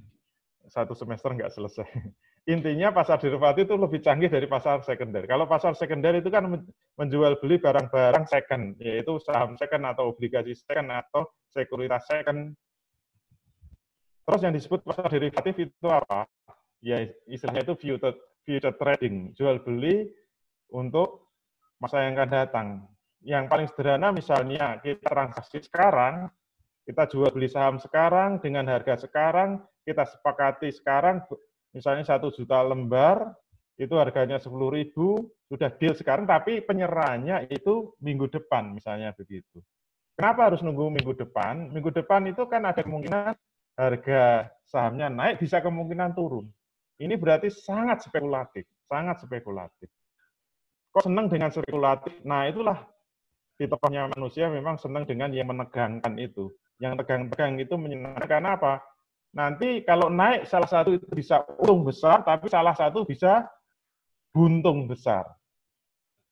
satu semester nggak selesai. Intinya pasar derivatif itu lebih canggih dari pasar sekunder. Kalau pasar sekunder itu kan menjual beli barang-barang second, yaitu saham second atau obligasi second atau sekuritas second. Terus yang disebut pasar derivatif itu apa? Ya istilahnya itu future, future trading, jual beli untuk masa yang akan datang. Yang paling sederhana misalnya kita transaksi sekarang, kita jual beli saham sekarang dengan harga sekarang, kita sepakati sekarang, misalnya satu juta lembar, itu harganya sepuluh ribu, sudah deal sekarang, tapi penyerahnya itu minggu depan misalnya begitu. Kenapa harus nunggu minggu depan? Minggu depan itu kan ada kemungkinan harga sahamnya naik, bisa kemungkinan turun. Ini berarti sangat spekulatif, sangat spekulatif. Kok senang dengan spekulatif? Nah itulah tokohnya manusia memang senang dengan yang menegangkan itu yang tegang-tegang itu menyenangkan karena apa? Nanti kalau naik salah satu itu bisa untung besar, tapi salah satu bisa buntung besar.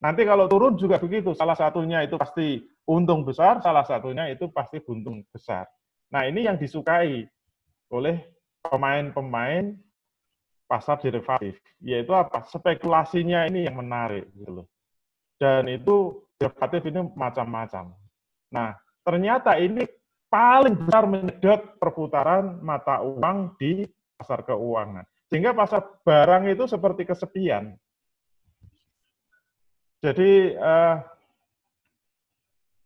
Nanti kalau turun juga begitu, salah satunya itu pasti untung besar, salah satunya itu pasti buntung besar. Nah ini yang disukai oleh pemain-pemain pasar derivatif, yaitu apa? Spekulasinya ini yang menarik gitu loh. Dan itu derivatif ini macam-macam. Nah ternyata ini paling besar menyedot perputaran mata uang di pasar keuangan. Sehingga pasar barang itu seperti kesepian. Jadi eh,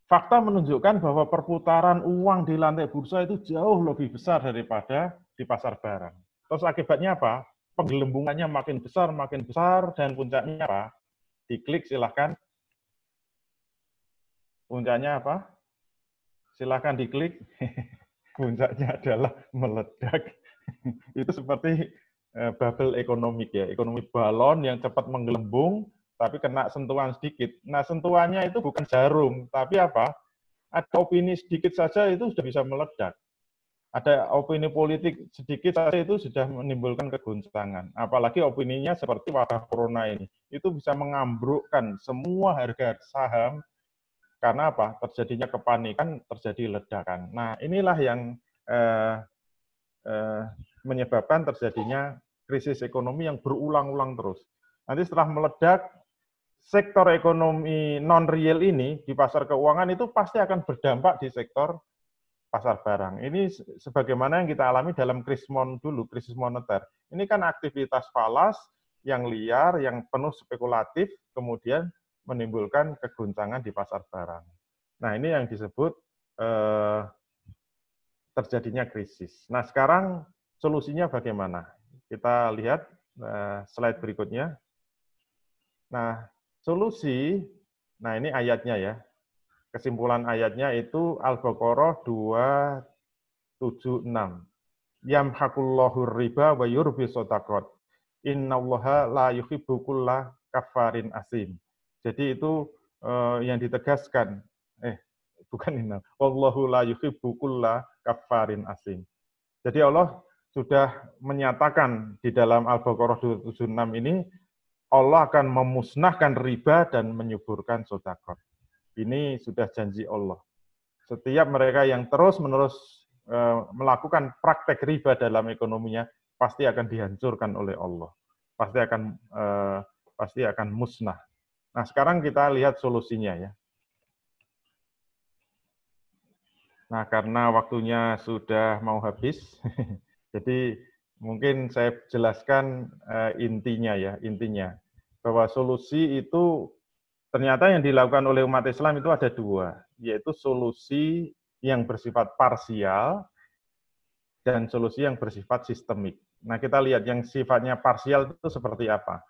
fakta menunjukkan bahwa perputaran uang di lantai bursa itu jauh lebih besar daripada di pasar barang. Terus akibatnya apa? Penggelembungannya makin besar, makin besar, dan puncaknya apa? Diklik silahkan. Puncaknya apa? silahkan diklik. Puncaknya adalah meledak. Itu seperti eh, bubble ekonomik ya, ekonomi balon yang cepat menggelembung, tapi kena sentuhan sedikit. Nah, sentuhannya itu bukan jarum, tapi apa? Ada opini sedikit saja itu sudah bisa meledak. Ada opini politik sedikit saja itu sudah menimbulkan keguncangan. Apalagi opininya seperti wabah corona ini. Itu bisa mengambrukkan semua harga saham karena apa? Terjadinya kepanikan, terjadi ledakan. Nah, inilah yang eh, eh, menyebabkan terjadinya krisis ekonomi yang berulang-ulang terus. Nanti setelah meledak, sektor ekonomi non-real ini di pasar keuangan itu pasti akan berdampak di sektor pasar barang. Ini sebagaimana yang kita alami dalam krisis mon dulu, krisis moneter. Ini kan aktivitas falas yang liar, yang penuh spekulatif, kemudian menimbulkan keguncangan di pasar barang. Nah, ini yang disebut eh, terjadinya krisis. Nah, sekarang solusinya bagaimana? Kita lihat eh, slide berikutnya. Nah, solusi, nah ini ayatnya ya. Kesimpulan ayatnya itu Al-Baqarah 276. Yamhaqullahur riba wa yurbis sotaqot. Innallaha la yuhibbu kafarin asim. Jadi itu uh, yang ditegaskan. Eh, bukan ini. Wallahu la kafarin asim. Jadi Allah sudah menyatakan di dalam Al-Baqarah 276 ini, Allah akan memusnahkan riba dan menyuburkan sodakor. Ini sudah janji Allah. Setiap mereka yang terus-menerus e, melakukan praktek riba dalam ekonominya, pasti akan dihancurkan oleh Allah. Pasti akan e, pasti akan musnah. Nah, sekarang kita lihat solusinya ya. Nah, karena waktunya sudah mau habis, jadi mungkin saya jelaskan eh, intinya ya, intinya. Bahwa solusi itu ternyata yang dilakukan oleh umat Islam itu ada dua, yaitu solusi yang bersifat parsial dan solusi yang bersifat sistemik. Nah, kita lihat yang sifatnya parsial itu seperti apa.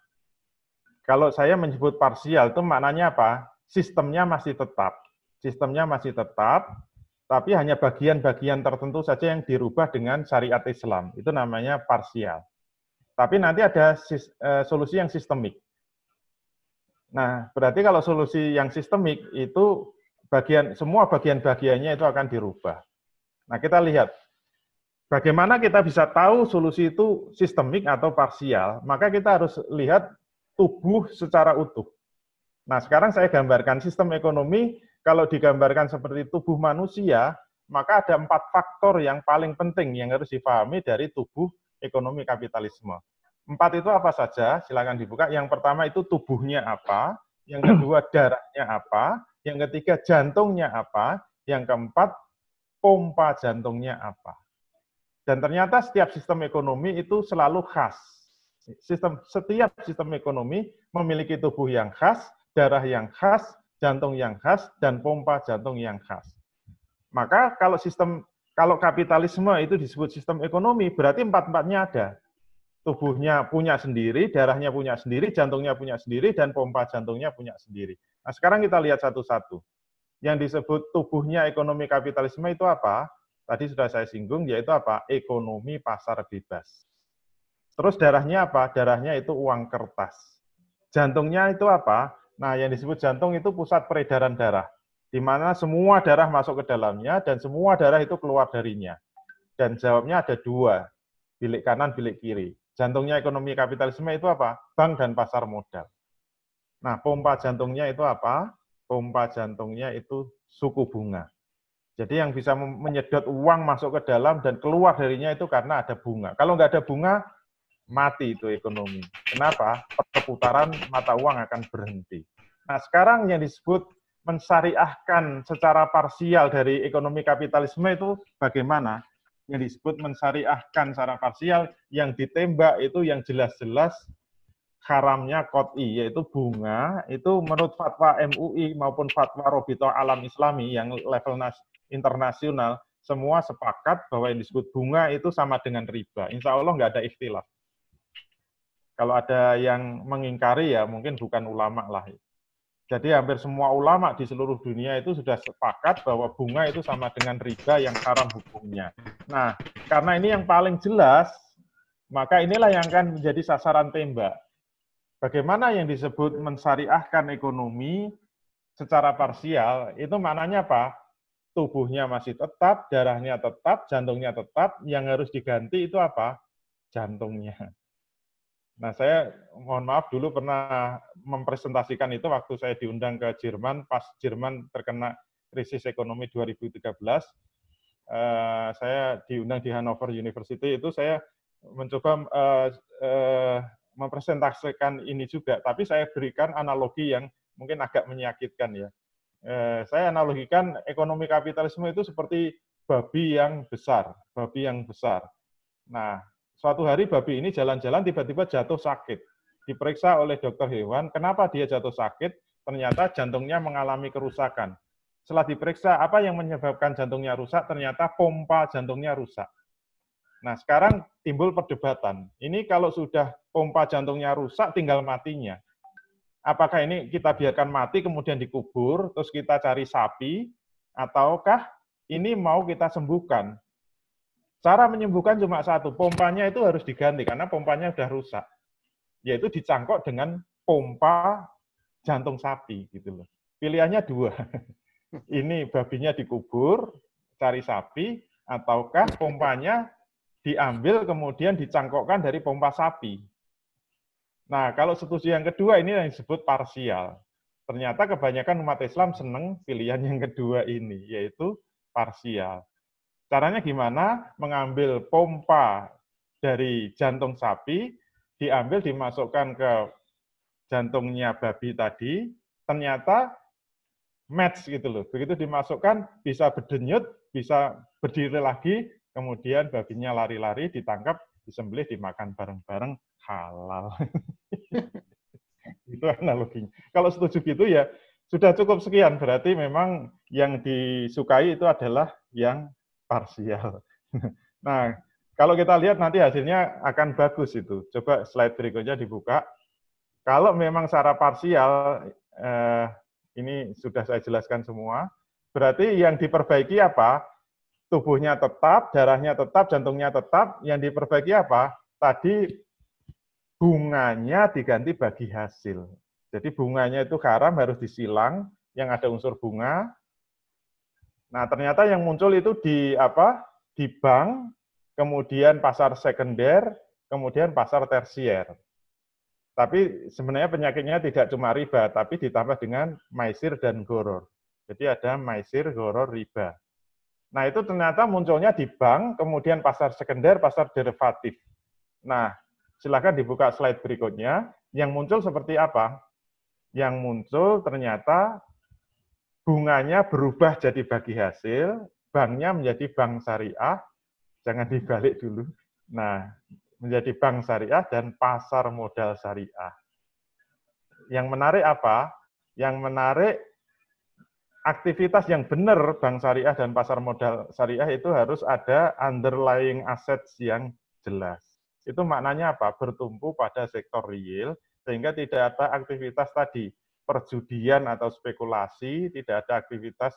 Kalau saya menyebut parsial itu maknanya apa? Sistemnya masih tetap. Sistemnya masih tetap, tapi hanya bagian-bagian tertentu saja yang dirubah dengan syariat Islam. Itu namanya parsial. Tapi nanti ada sis, e, solusi yang sistemik. Nah, berarti kalau solusi yang sistemik itu bagian semua bagian-bagiannya itu akan dirubah. Nah, kita lihat bagaimana kita bisa tahu solusi itu sistemik atau parsial. Maka kita harus lihat tubuh secara utuh. Nah, sekarang saya gambarkan sistem ekonomi kalau digambarkan seperti tubuh manusia, maka ada empat faktor yang paling penting yang harus difahami dari tubuh ekonomi kapitalisme. Empat itu apa saja? Silakan dibuka. Yang pertama itu tubuhnya apa, yang kedua darahnya apa, yang ketiga jantungnya apa, yang keempat pompa jantungnya apa. Dan ternyata setiap sistem ekonomi itu selalu khas sistem setiap sistem ekonomi memiliki tubuh yang khas, darah yang khas, jantung yang khas dan pompa jantung yang khas. Maka kalau sistem kalau kapitalisme itu disebut sistem ekonomi, berarti empat-empatnya ada. Tubuhnya punya sendiri, darahnya punya sendiri, jantungnya punya sendiri, dan pompa jantungnya punya sendiri. Nah, sekarang kita lihat satu-satu. Yang disebut tubuhnya ekonomi kapitalisme itu apa? Tadi sudah saya singgung, yaitu apa? Ekonomi pasar bebas. Terus darahnya apa? Darahnya itu uang kertas. Jantungnya itu apa? Nah, yang disebut jantung itu pusat peredaran darah, di mana semua darah masuk ke dalamnya dan semua darah itu keluar darinya. Dan jawabnya ada dua, bilik kanan, bilik kiri. Jantungnya ekonomi kapitalisme itu apa? Bank dan pasar modal. Nah, pompa jantungnya itu apa? Pompa jantungnya itu suku bunga. Jadi yang bisa menyedot uang masuk ke dalam dan keluar darinya itu karena ada bunga. Kalau nggak ada bunga, mati itu ekonomi. Kenapa? Perputaran mata uang akan berhenti. Nah, sekarang yang disebut mensariahkan secara parsial dari ekonomi kapitalisme itu bagaimana? Yang disebut mensariahkan secara parsial, yang ditembak itu yang jelas-jelas haramnya kot'i, yaitu bunga, itu menurut fatwa MUI maupun fatwa Robito Alam Islami yang level nas internasional, semua sepakat bahwa yang disebut bunga itu sama dengan riba. Insya Allah nggak ada ikhtilaf. Kalau ada yang mengingkari ya mungkin bukan ulama lah. Jadi hampir semua ulama di seluruh dunia itu sudah sepakat bahwa bunga itu sama dengan riba yang haram hukumnya. Nah, karena ini yang paling jelas, maka inilah yang akan menjadi sasaran tembak. Bagaimana yang disebut mensariahkan ekonomi secara parsial, itu maknanya apa? Tubuhnya masih tetap, darahnya tetap, jantungnya tetap, yang harus diganti itu apa? Jantungnya. Nah, saya mohon maaf dulu pernah mempresentasikan itu waktu saya diundang ke Jerman pas Jerman terkena krisis ekonomi 2013. Uh, eh, saya diundang di Hanover University itu saya mencoba eh, eh, mempresentasikan ini juga, tapi saya berikan analogi yang mungkin agak menyakitkan ya. saya analogikan ekonomi kapitalisme itu seperti babi yang besar, babi yang besar. Nah, Suatu hari babi ini jalan-jalan tiba-tiba jatuh sakit. Diperiksa oleh dokter hewan, kenapa dia jatuh sakit? Ternyata jantungnya mengalami kerusakan. Setelah diperiksa, apa yang menyebabkan jantungnya rusak? Ternyata pompa jantungnya rusak. Nah, sekarang timbul perdebatan. Ini kalau sudah pompa jantungnya rusak, tinggal matinya. Apakah ini kita biarkan mati, kemudian dikubur, terus kita cari sapi, ataukah ini mau kita sembuhkan? Cara menyembuhkan cuma satu, pompanya itu harus diganti karena pompanya sudah rusak. Yaitu dicangkok dengan pompa jantung sapi gitu loh. Pilihannya dua. Ini babinya dikubur, cari sapi, ataukah pompanya diambil kemudian dicangkokkan dari pompa sapi. Nah, kalau setuju yang kedua ini yang disebut parsial. Ternyata kebanyakan umat Islam senang pilihan yang kedua ini, yaitu parsial. Caranya gimana? Mengambil pompa dari jantung sapi, diambil dimasukkan ke jantungnya babi tadi, ternyata match gitu loh. Begitu dimasukkan bisa berdenyut, bisa berdiri lagi, kemudian babinya lari-lari, ditangkap, disembelih, dimakan bareng-bareng, halal. itu analoginya. Kalau setuju gitu ya, sudah cukup sekian. Berarti memang yang disukai itu adalah yang parsial. Nah, kalau kita lihat nanti hasilnya akan bagus itu. Coba slide berikutnya dibuka. Kalau memang secara parsial, eh, ini sudah saya jelaskan semua, berarti yang diperbaiki apa? Tubuhnya tetap, darahnya tetap, jantungnya tetap. Yang diperbaiki apa? Tadi bunganya diganti bagi hasil. Jadi bunganya itu karam harus disilang, yang ada unsur bunga, Nah, ternyata yang muncul itu di apa? Di bank, kemudian pasar sekunder, kemudian pasar tersier. Tapi sebenarnya penyakitnya tidak cuma riba, tapi ditambah dengan maisir dan goror. Jadi ada maisir, goror, riba. Nah itu ternyata munculnya di bank, kemudian pasar sekunder, pasar derivatif. Nah, silakan dibuka slide berikutnya. Yang muncul seperti apa? Yang muncul ternyata bunganya berubah jadi bagi hasil, banknya menjadi bank syariah, jangan dibalik dulu. Nah, menjadi bank syariah dan pasar modal syariah. Yang menarik apa? Yang menarik aktivitas yang benar bank syariah dan pasar modal syariah itu harus ada underlying assets yang jelas. Itu maknanya apa? Bertumpu pada sektor real sehingga tidak ada aktivitas tadi perjudian atau spekulasi, tidak ada aktivitas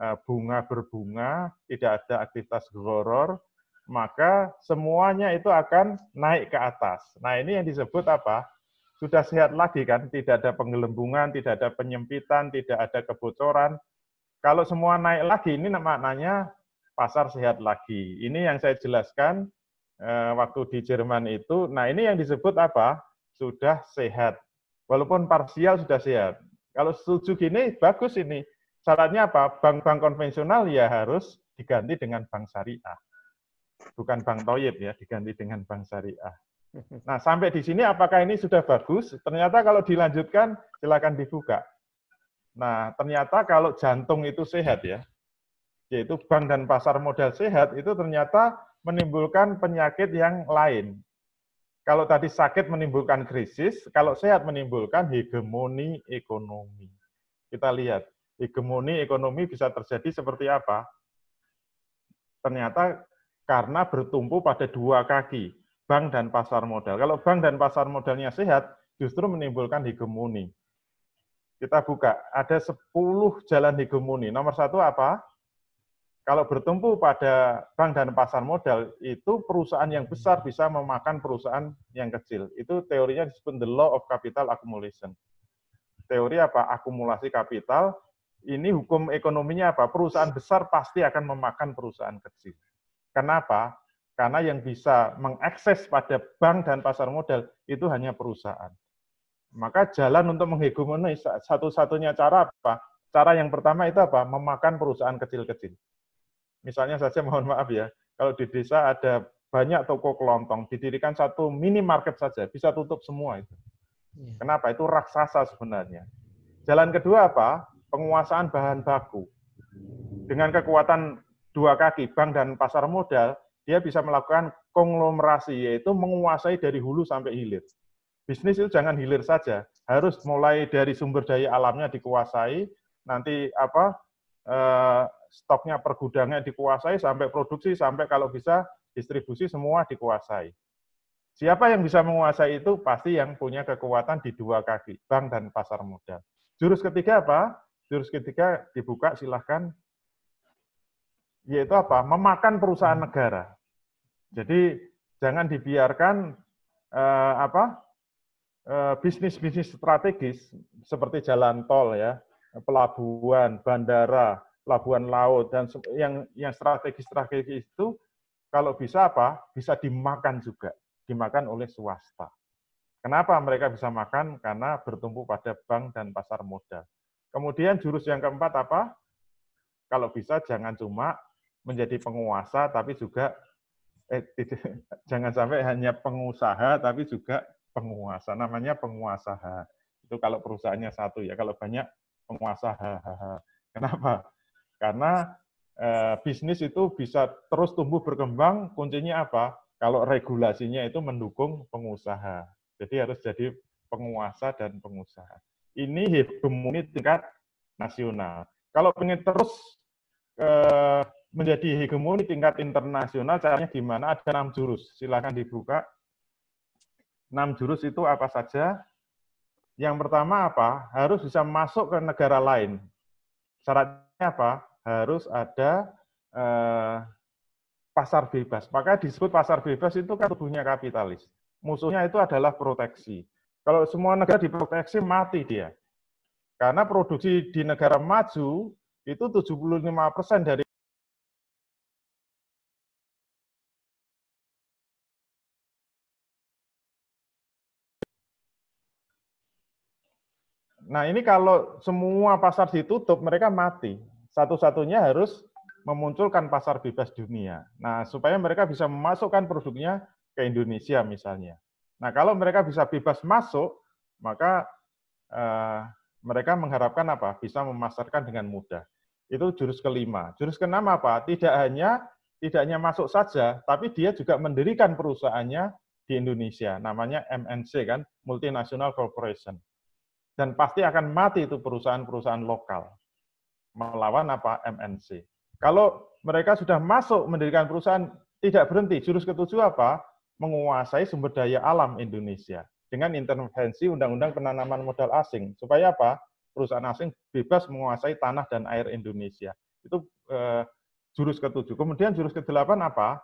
eh, bunga berbunga, tidak ada aktivitas goror, maka semuanya itu akan naik ke atas. Nah ini yang disebut apa? Sudah sehat lagi kan, tidak ada penggelembungan, tidak ada penyempitan, tidak ada kebocoran. Kalau semua naik lagi, ini maknanya pasar sehat lagi. Ini yang saya jelaskan eh, waktu di Jerman itu. Nah ini yang disebut apa? Sudah sehat. Walaupun parsial sudah sehat. Kalau setuju gini, bagus ini. Syaratnya apa? Bank-bank konvensional ya harus diganti dengan bank syariah. Bukan bank toyib ya, diganti dengan bank syariah. Nah, sampai di sini apakah ini sudah bagus? Ternyata kalau dilanjutkan, silakan dibuka. Nah, ternyata kalau jantung itu sehat ya, yaitu bank dan pasar modal sehat, itu ternyata menimbulkan penyakit yang lain. Kalau tadi sakit menimbulkan krisis, kalau sehat menimbulkan hegemoni ekonomi. Kita lihat, hegemoni ekonomi bisa terjadi seperti apa? Ternyata karena bertumpu pada dua kaki, bank dan pasar modal. Kalau bank dan pasar modalnya sehat, justru menimbulkan hegemoni. Kita buka, ada 10 jalan hegemoni. Nomor satu apa? Kalau bertumpu pada bank dan pasar modal, itu perusahaan yang besar bisa memakan perusahaan yang kecil. Itu teorinya disebut the law of capital accumulation. Teori apa? Akumulasi kapital. Ini hukum ekonominya apa? Perusahaan besar pasti akan memakan perusahaan kecil. Kenapa? Karena yang bisa mengakses pada bank dan pasar modal itu hanya perusahaan. Maka jalan untuk menghegemoni satu-satunya cara apa? Cara yang pertama itu apa? Memakan perusahaan kecil-kecil misalnya saja mohon maaf ya, kalau di desa ada banyak toko kelontong, didirikan satu minimarket saja, bisa tutup semua itu. Iya. Kenapa? Itu raksasa sebenarnya. Jalan kedua apa? Penguasaan bahan baku. Dengan kekuatan dua kaki, bank dan pasar modal, dia bisa melakukan konglomerasi, yaitu menguasai dari hulu sampai hilir. Bisnis itu jangan hilir saja, harus mulai dari sumber daya alamnya dikuasai, nanti apa eh, stoknya pergudangnya dikuasai sampai produksi sampai kalau bisa distribusi semua dikuasai. Siapa yang bisa menguasai itu pasti yang punya kekuatan di dua kaki, bank dan pasar modal. Jurus ketiga apa? Jurus ketiga dibuka silahkan, yaitu apa? Memakan perusahaan negara. Jadi jangan dibiarkan eh, apa eh, bisnis bisnis bisnis strategis seperti jalan tol ya, pelabuhan, bandara, pelabuhan laut dan yang yang strategi-strategi itu kalau bisa apa? Bisa dimakan juga, dimakan oleh swasta. Kenapa mereka bisa makan? Karena bertumpu pada bank dan pasar modal. Kemudian jurus yang keempat apa? Kalau bisa jangan cuma menjadi penguasa tapi juga eh tidak, jangan sampai hanya pengusaha tapi juga penguasa. Namanya penguasa. Itu kalau perusahaannya satu ya, kalau banyak penguasa. Kenapa? Karena eh, bisnis itu bisa terus tumbuh berkembang, kuncinya apa? Kalau regulasinya itu mendukung pengusaha. Jadi harus jadi penguasa dan pengusaha. Ini hegemoni tingkat nasional. Kalau ingin terus eh, menjadi hegemoni tingkat internasional, caranya gimana? Ada enam jurus. Silahkan dibuka. Enam jurus itu apa saja? Yang pertama apa? Harus bisa masuk ke negara lain. Syarat apa? Harus ada eh, pasar bebas. Maka disebut pasar bebas itu kan tubuhnya kapitalis. Musuhnya itu adalah proteksi. Kalau semua negara diproteksi, mati dia. Karena produksi di negara maju itu 75% dari Nah, ini kalau semua pasar ditutup, mereka mati. Satu-satunya harus memunculkan pasar bebas dunia. Nah, supaya mereka bisa memasukkan produknya ke Indonesia misalnya. Nah, kalau mereka bisa bebas masuk, maka eh, mereka mengharapkan apa? Bisa memasarkan dengan mudah. Itu jurus kelima. Jurus keenam apa? Tidak hanya tidak hanya masuk saja, tapi dia juga mendirikan perusahaannya di Indonesia. Namanya MNC kan, Multinational Corporation dan pasti akan mati itu perusahaan-perusahaan lokal melawan apa MNC. Kalau mereka sudah masuk mendirikan perusahaan tidak berhenti, jurus ketujuh apa? Menguasai sumber daya alam Indonesia dengan intervensi undang-undang penanaman modal asing supaya apa? Perusahaan asing bebas menguasai tanah dan air Indonesia. Itu eh, jurus ketujuh. Kemudian jurus kedelapan apa?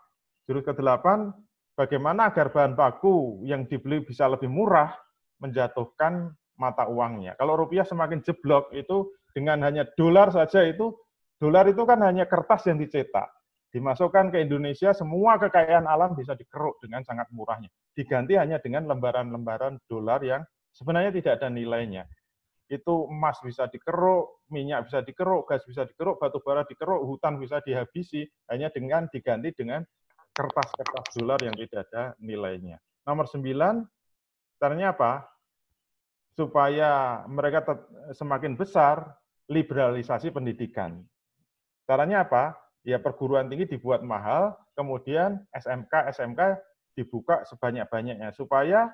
Jurus kedelapan bagaimana agar bahan baku yang dibeli bisa lebih murah menjatuhkan mata uangnya. Kalau rupiah semakin jeblok itu dengan hanya dolar saja itu dolar itu kan hanya kertas yang dicetak. Dimasukkan ke Indonesia semua kekayaan alam bisa dikeruk dengan sangat murahnya. Diganti hanya dengan lembaran-lembaran dolar yang sebenarnya tidak ada nilainya. Itu emas bisa dikeruk, minyak bisa dikeruk, gas bisa dikeruk, batu bara dikeruk, hutan bisa dihabisi hanya dengan diganti dengan kertas-kertas dolar yang tidak ada nilainya. Nomor sembilan, caranya apa? supaya mereka semakin besar liberalisasi pendidikan. Caranya apa? Ya perguruan tinggi dibuat mahal, kemudian SMK SMK dibuka sebanyak-banyaknya supaya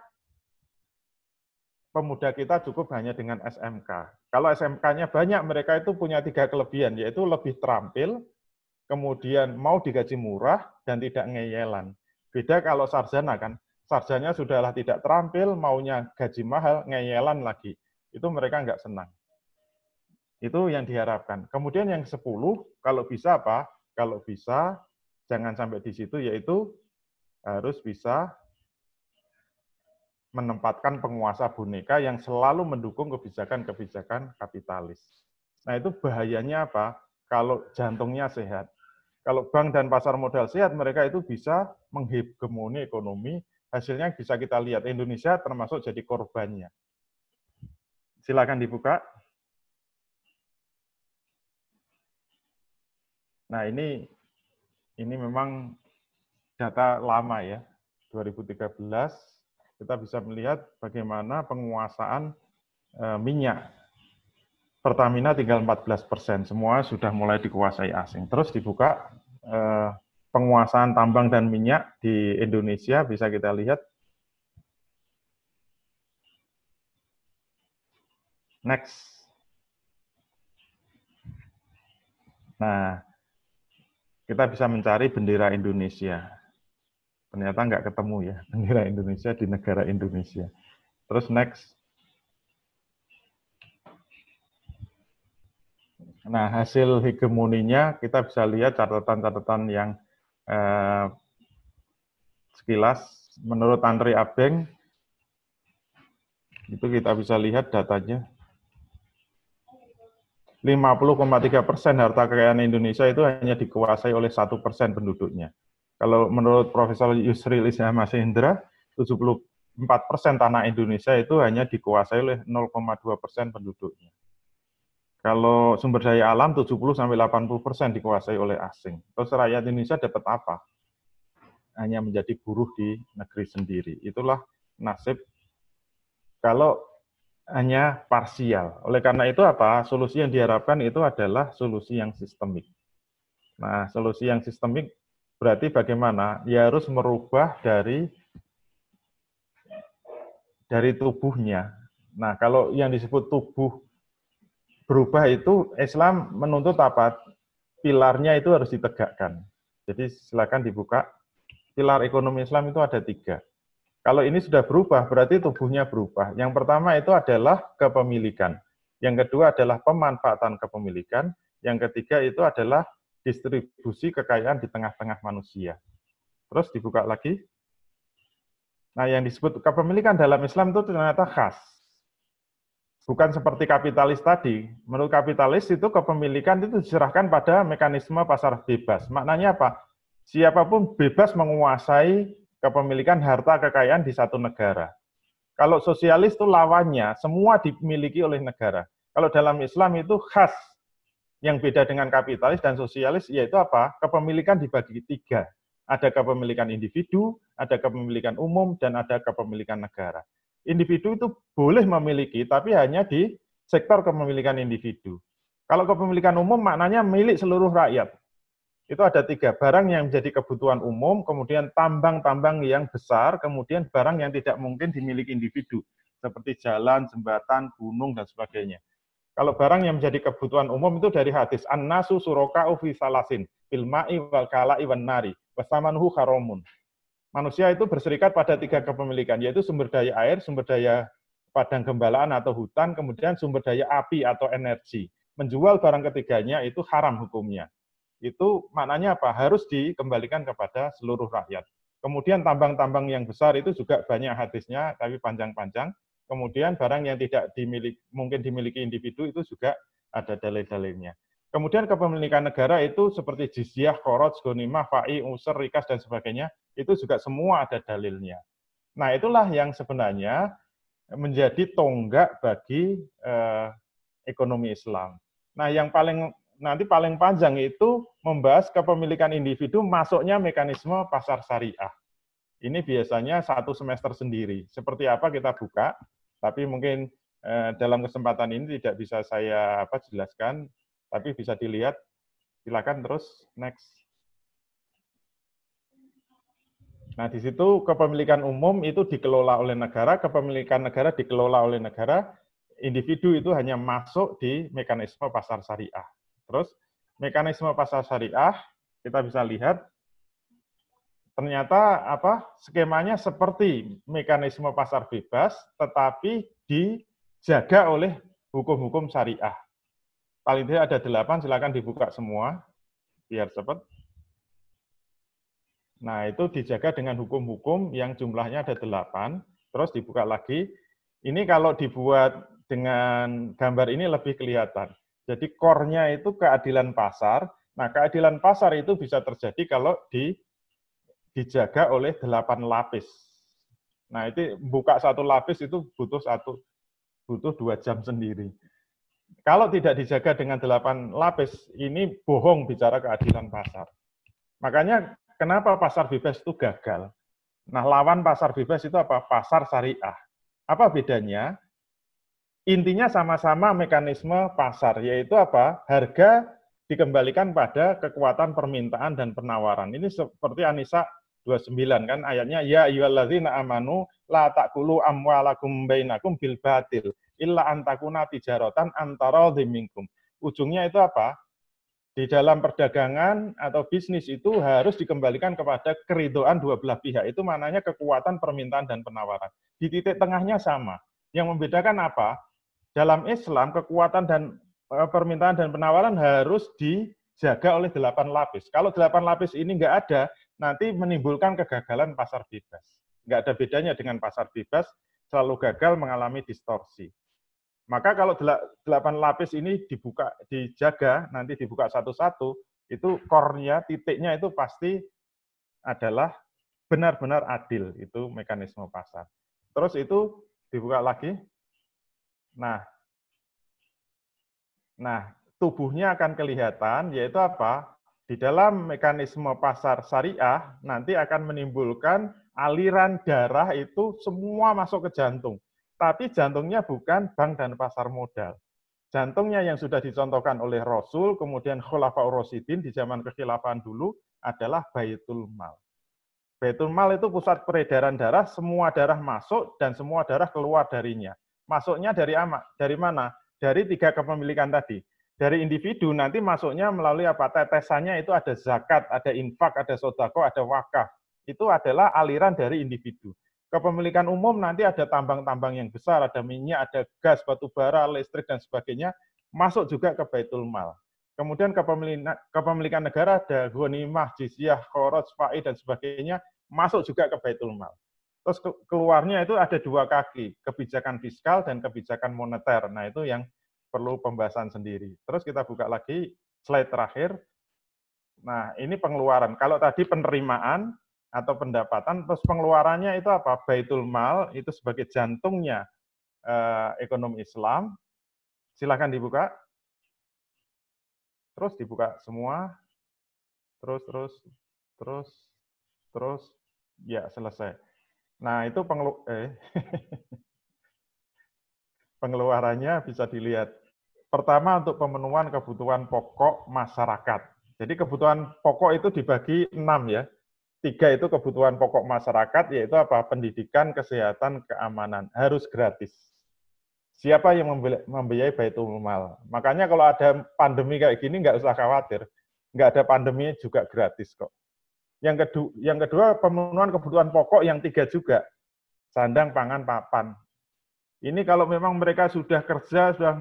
pemuda kita cukup hanya dengan SMK. Kalau SMK-nya banyak, mereka itu punya tiga kelebihan, yaitu lebih terampil, kemudian mau digaji murah, dan tidak ngeyelan. Beda kalau sarjana kan, sarjanya sudahlah tidak terampil, maunya gaji mahal, ngeyelan lagi. Itu mereka nggak senang. Itu yang diharapkan. Kemudian yang 10, kalau bisa apa? Kalau bisa, jangan sampai di situ, yaitu harus bisa menempatkan penguasa boneka yang selalu mendukung kebijakan-kebijakan kapitalis. Nah itu bahayanya apa? Kalau jantungnya sehat. Kalau bank dan pasar modal sehat, mereka itu bisa menghegemoni ekonomi hasilnya bisa kita lihat Indonesia termasuk jadi korbannya. Silakan dibuka. Nah, ini ini memang data lama ya, 2013 kita bisa melihat bagaimana penguasaan e, minyak Pertamina tinggal 14 persen, semua sudah mulai dikuasai asing. Terus dibuka e, penguasaan tambang dan minyak di Indonesia bisa kita lihat. Next. Nah, kita bisa mencari bendera Indonesia. Ternyata nggak ketemu ya, bendera Indonesia di negara Indonesia. Terus next. Nah, hasil hegemoninya kita bisa lihat catatan-catatan yang eh, sekilas menurut Andri abeng itu kita bisa lihat datanya 50,3 persen harta kekayaan Indonesia itu hanya dikuasai oleh satu persen penduduknya. Kalau menurut Profesor Yusri Isna Mas Indra, 74 persen tanah Indonesia itu hanya dikuasai oleh 0,2 persen penduduknya. Kalau sumber daya alam 70 sampai 80% dikuasai oleh asing. Terus rakyat Indonesia dapat apa? Hanya menjadi buruh di negeri sendiri. Itulah nasib kalau hanya parsial. Oleh karena itu apa? Solusi yang diharapkan itu adalah solusi yang sistemik. Nah, solusi yang sistemik berarti bagaimana? Ya harus merubah dari dari tubuhnya. Nah, kalau yang disebut tubuh berubah itu Islam menuntut apa? Pilarnya itu harus ditegakkan. Jadi silakan dibuka. Pilar ekonomi Islam itu ada tiga. Kalau ini sudah berubah, berarti tubuhnya berubah. Yang pertama itu adalah kepemilikan. Yang kedua adalah pemanfaatan kepemilikan. Yang ketiga itu adalah distribusi kekayaan di tengah-tengah manusia. Terus dibuka lagi. Nah, yang disebut kepemilikan dalam Islam itu ternyata khas bukan seperti kapitalis tadi. Menurut kapitalis itu kepemilikan itu diserahkan pada mekanisme pasar bebas. Maknanya apa? Siapapun bebas menguasai kepemilikan harta kekayaan di satu negara. Kalau sosialis itu lawannya, semua dimiliki oleh negara. Kalau dalam Islam itu khas. Yang beda dengan kapitalis dan sosialis yaitu apa? Kepemilikan dibagi tiga. Ada kepemilikan individu, ada kepemilikan umum, dan ada kepemilikan negara individu itu boleh memiliki, tapi hanya di sektor kepemilikan individu. Kalau kepemilikan umum maknanya milik seluruh rakyat. Itu ada tiga barang yang menjadi kebutuhan umum, kemudian tambang-tambang yang besar, kemudian barang yang tidak mungkin dimiliki individu, seperti jalan, jembatan, gunung, dan sebagainya. Kalau barang yang menjadi kebutuhan umum itu dari hadis An-nasu Suroka fi salasin, fil ma'i wal kala'i wan nari, wasamanhu Karomun manusia itu berserikat pada tiga kepemilikan, yaitu sumber daya air, sumber daya padang gembalaan atau hutan, kemudian sumber daya api atau energi. Menjual barang ketiganya itu haram hukumnya. Itu maknanya apa? Harus dikembalikan kepada seluruh rakyat. Kemudian tambang-tambang yang besar itu juga banyak hadisnya, tapi panjang-panjang. Kemudian barang yang tidak dimiliki, mungkin dimiliki individu itu juga ada dalil-dalilnya. Kemudian kepemilikan negara itu seperti jizyah, korot, gonimah, fa'i, user, rikas, dan sebagainya, itu juga semua ada dalilnya. Nah, itulah yang sebenarnya menjadi tonggak bagi eh, ekonomi Islam. Nah, yang paling nanti paling panjang itu membahas kepemilikan individu masuknya mekanisme pasar syariah. Ini biasanya satu semester sendiri. Seperti apa kita buka, tapi mungkin eh, dalam kesempatan ini tidak bisa saya apa jelaskan tapi bisa dilihat, silakan terus next. Nah, di situ kepemilikan umum itu dikelola oleh negara, kepemilikan negara dikelola oleh negara, individu itu hanya masuk di mekanisme pasar syariah. Terus, mekanisme pasar syariah, kita bisa lihat, ternyata apa skemanya seperti mekanisme pasar bebas, tetapi dijaga oleh hukum-hukum syariah paling tidak ada delapan, silakan dibuka semua, biar cepat. Nah, itu dijaga dengan hukum-hukum yang jumlahnya ada delapan, terus dibuka lagi. Ini kalau dibuat dengan gambar ini lebih kelihatan. Jadi core-nya itu keadilan pasar. Nah, keadilan pasar itu bisa terjadi kalau di, dijaga oleh delapan lapis. Nah, itu buka satu lapis itu butuh satu butuh dua jam sendiri kalau tidak dijaga dengan delapan lapis, ini bohong bicara keadilan pasar. Makanya kenapa pasar bebas itu gagal? Nah, lawan pasar bebas itu apa? Pasar syariah. Apa bedanya? Intinya sama-sama mekanisme pasar, yaitu apa? Harga dikembalikan pada kekuatan permintaan dan penawaran. Ini seperti Anissa 29 kan ayatnya ya ayyuhallazina amanu la taqulu amwalakum bainakum bil batil illa antakuna tijarotan antara dimingkum. Ujungnya itu apa? Di dalam perdagangan atau bisnis itu harus dikembalikan kepada keridoan dua belah pihak. Itu mananya kekuatan permintaan dan penawaran. Di titik tengahnya sama. Yang membedakan apa? Dalam Islam kekuatan dan eh, permintaan dan penawaran harus dijaga oleh delapan lapis. Kalau delapan lapis ini enggak ada, nanti menimbulkan kegagalan pasar bebas. Enggak ada bedanya dengan pasar bebas, selalu gagal mengalami distorsi. Maka kalau delapan lapis ini dibuka, dijaga, nanti dibuka satu-satu, itu kornya, titiknya itu pasti adalah benar-benar adil. Itu mekanisme pasar. Terus itu dibuka lagi. Nah, nah tubuhnya akan kelihatan, yaitu apa? Di dalam mekanisme pasar syariah, nanti akan menimbulkan aliran darah itu semua masuk ke jantung tapi jantungnya bukan bank dan pasar modal. Jantungnya yang sudah dicontohkan oleh Rasul, kemudian Khulafa Rasidin di zaman kekhilafan dulu adalah Baitul Mal. Baitul Mal itu pusat peredaran darah, semua darah masuk dan semua darah keluar darinya. Masuknya dari ama, dari mana? Dari tiga kepemilikan tadi. Dari individu nanti masuknya melalui apa? Tetesannya itu ada zakat, ada infak, ada sodako, ada wakaf. Itu adalah aliran dari individu kepemilikan umum nanti ada tambang-tambang yang besar, ada minyak, ada gas, batu bara, listrik dan sebagainya masuk juga ke Baitul Mal. Kemudian kepemilikan, negara ada ghanimah, jizyah, korot, fa'i dan sebagainya masuk juga ke Baitul Mal. Terus keluarnya itu ada dua kaki, kebijakan fiskal dan kebijakan moneter. Nah, itu yang perlu pembahasan sendiri. Terus kita buka lagi slide terakhir. Nah, ini pengeluaran. Kalau tadi penerimaan, atau pendapatan terus pengeluarannya itu apa? Baitul mal itu sebagai jantungnya eh, ekonomi Islam. Silahkan dibuka. Terus dibuka semua. Terus terus terus terus ya selesai. Nah, itu pengelu eh pengeluarannya bisa dilihat. Pertama untuk pemenuhan kebutuhan pokok masyarakat. Jadi kebutuhan pokok itu dibagi enam ya tiga itu kebutuhan pokok masyarakat yaitu apa pendidikan kesehatan keamanan harus gratis siapa yang membiayai baitul mal makanya kalau ada pandemi kayak gini nggak usah khawatir nggak ada pandemi juga gratis kok yang kedua yang kedua pemenuhan kebutuhan pokok yang tiga juga sandang pangan papan ini kalau memang mereka sudah kerja sudah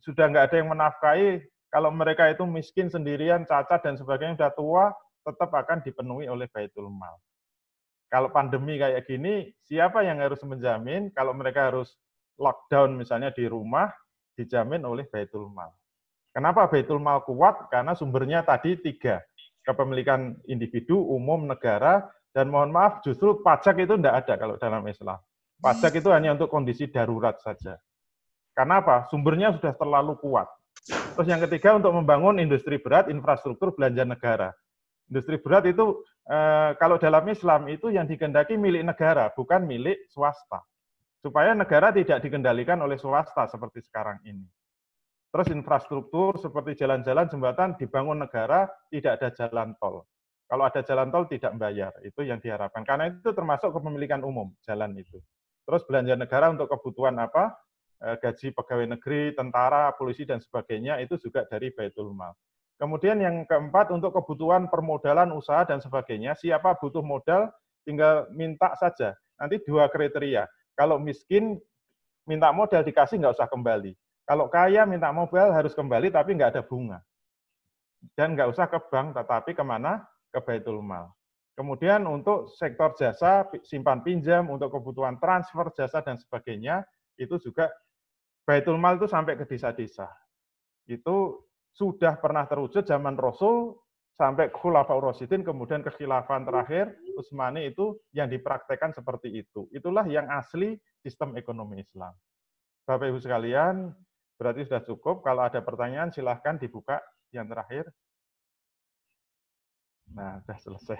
sudah nggak ada yang menafkahi kalau mereka itu miskin sendirian cacat dan sebagainya sudah tua tetap akan dipenuhi oleh baitul mal. Kalau pandemi kayak gini, siapa yang harus menjamin kalau mereka harus lockdown misalnya di rumah dijamin oleh baitul mal. Kenapa baitul mal kuat? Karena sumbernya tadi tiga. Kepemilikan individu, umum, negara, dan mohon maaf justru pajak itu tidak ada kalau dalam Islam. Pajak itu hanya untuk kondisi darurat saja. Karena apa? Sumbernya sudah terlalu kuat. Terus yang ketiga untuk membangun industri berat, infrastruktur belanja negara industri berat itu eh, kalau dalam Islam itu yang dikendaki milik negara, bukan milik swasta. Supaya negara tidak dikendalikan oleh swasta seperti sekarang ini. Terus infrastruktur seperti jalan-jalan, jembatan dibangun negara, tidak ada jalan tol. Kalau ada jalan tol tidak membayar, itu yang diharapkan. Karena itu termasuk kepemilikan umum jalan itu. Terus belanja negara untuk kebutuhan apa? Eh, gaji pegawai negeri, tentara, polisi dan sebagainya itu juga dari Baitul Mal. Kemudian yang keempat untuk kebutuhan permodalan usaha dan sebagainya, siapa butuh modal tinggal minta saja. Nanti dua kriteria. Kalau miskin minta modal dikasih nggak usah kembali. Kalau kaya minta modal harus kembali tapi nggak ada bunga. Dan nggak usah ke bank tetapi kemana? Ke Baitul Mal. Kemudian untuk sektor jasa, simpan pinjam, untuk kebutuhan transfer jasa dan sebagainya, itu juga Baitul Mal itu sampai ke desa-desa. Itu sudah pernah terwujud zaman Rasul sampai Khulafa Rasidin kemudian kekhilafan terakhir Utsmani itu yang dipraktekkan seperti itu. Itulah yang asli sistem ekonomi Islam. Bapak Ibu sekalian, berarti sudah cukup. Kalau ada pertanyaan silahkan dibuka yang terakhir. Nah, sudah selesai.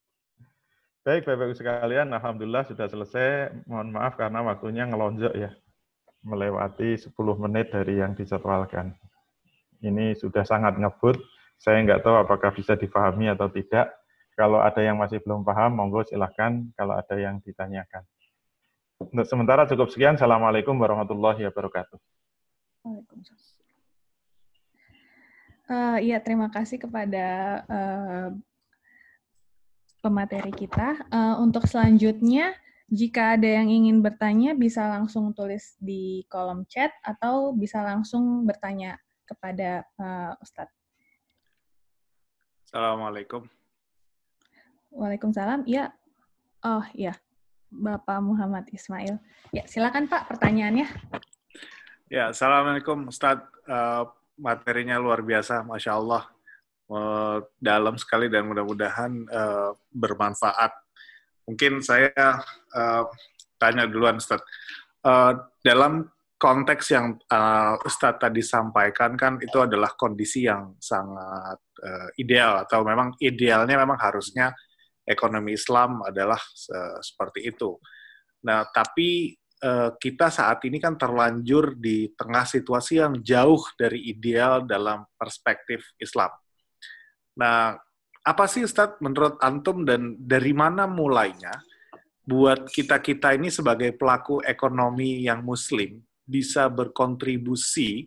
Baik, Bapak Ibu sekalian, Alhamdulillah sudah selesai. Mohon maaf karena waktunya ngelonjok ya. Melewati 10 menit dari yang dijadwalkan ini sudah sangat ngebut. Saya nggak tahu apakah bisa difahami atau tidak. Kalau ada yang masih belum paham, monggo silahkan kalau ada yang ditanyakan. Untuk sementara cukup sekian. Assalamualaikum warahmatullahi wabarakatuh. Waalaikumsalam. Uh, ya, terima kasih kepada uh, pemateri kita. Uh, untuk selanjutnya, jika ada yang ingin bertanya, bisa langsung tulis di kolom chat atau bisa langsung bertanya kepada uh, Ustadz. Assalamualaikum. Waalaikumsalam. Ya, oh ya, Bapak Muhammad Ismail. Ya, silakan Pak pertanyaannya. Ya, assalamualaikum Ustadz. Eh, materinya luar biasa, masya Allah, eh, dalam sekali dan mudah-mudahan bermanfaat. Mungkin saya uh, tanya duluan Ustadz. Uh, dalam konteks yang uh, Ustadz tadi sampaikan kan itu adalah kondisi yang sangat uh, ideal atau memang idealnya memang harusnya ekonomi Islam adalah uh, seperti itu. Nah, tapi uh, kita saat ini kan terlanjur di tengah situasi yang jauh dari ideal dalam perspektif Islam. Nah, apa sih Ustadz menurut Antum dan dari mana mulainya buat kita-kita ini sebagai pelaku ekonomi yang muslim bisa berkontribusi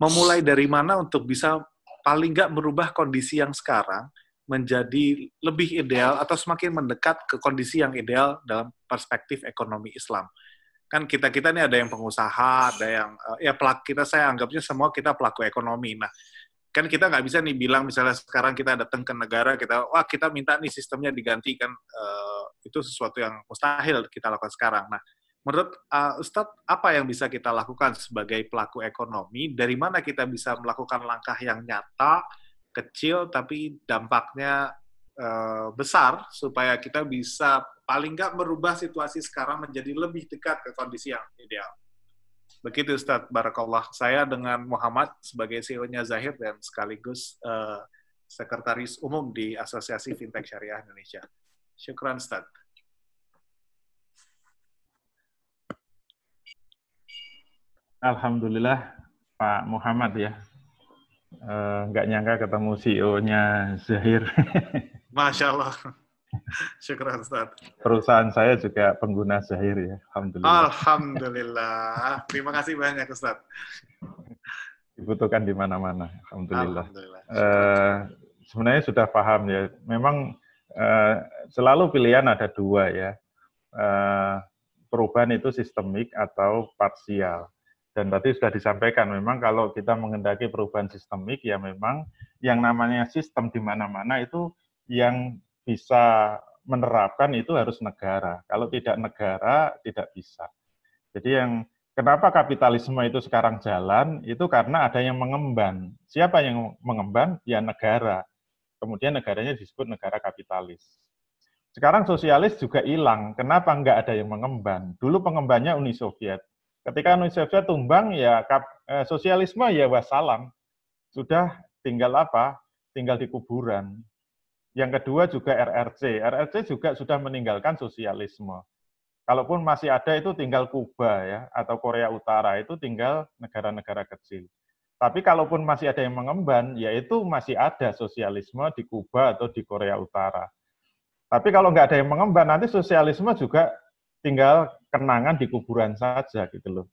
memulai dari mana untuk bisa paling nggak merubah kondisi yang sekarang menjadi lebih ideal atau semakin mendekat ke kondisi yang ideal dalam perspektif ekonomi Islam. Kan kita kita ini ada yang pengusaha, ada yang eh, ya pelaku kita saya anggapnya semua kita pelaku ekonomi. Nah, kan kita nggak bisa nih bilang misalnya sekarang kita datang ke negara kita wah kita minta nih sistemnya digantikan kan uh, itu sesuatu yang mustahil kita lakukan sekarang. Nah, Menurut uh, Ustadz, apa yang bisa kita lakukan sebagai pelaku ekonomi? Dari mana kita bisa melakukan langkah yang nyata, kecil, tapi dampaknya uh, besar, supaya kita bisa paling nggak merubah situasi sekarang menjadi lebih dekat ke kondisi yang ideal? Begitu Ustadz, Barakallah. Saya dengan Muhammad sebagai CEO-nya Zahir dan sekaligus uh, Sekretaris Umum di Asosiasi Fintech Syariah Indonesia. Syukran Ustadz. Alhamdulillah Pak Muhammad ya. Eh, nggak uh, nyangka ketemu CEO-nya Zahir. Masya Allah. Syukur Ustaz. Perusahaan saya juga pengguna Zahir ya. Alhamdulillah. Alhamdulillah. Terima kasih banyak Ustaz. Dibutuhkan di mana-mana. Alhamdulillah. Alhamdulillah. Eh, sebenarnya sudah paham ya. Memang uh, selalu pilihan ada dua ya. Uh, perubahan itu sistemik atau parsial. Dan tadi sudah disampaikan, memang kalau kita mengendaki perubahan sistemik, ya memang yang namanya sistem di mana-mana itu yang bisa menerapkan itu harus negara. Kalau tidak negara, tidak bisa. Jadi yang kenapa kapitalisme itu sekarang jalan itu karena ada yang mengemban. Siapa yang mengemban? Ya negara. Kemudian negaranya disebut negara kapitalis. Sekarang sosialis juga hilang. Kenapa enggak ada yang mengemban? Dulu pengembannya Uni Soviet. Ketika Indonesia tumbang, ya kap, eh, sosialisme ya wassalam. Sudah tinggal apa? Tinggal di kuburan. Yang kedua juga RRC. RRC juga sudah meninggalkan sosialisme. Kalaupun masih ada itu tinggal Kuba ya, atau Korea Utara itu tinggal negara-negara kecil. Tapi kalaupun masih ada yang mengemban, yaitu masih ada sosialisme di Kuba atau di Korea Utara. Tapi kalau nggak ada yang mengemban, nanti sosialisme juga tinggal kenangan di kuburan saja gitu loh.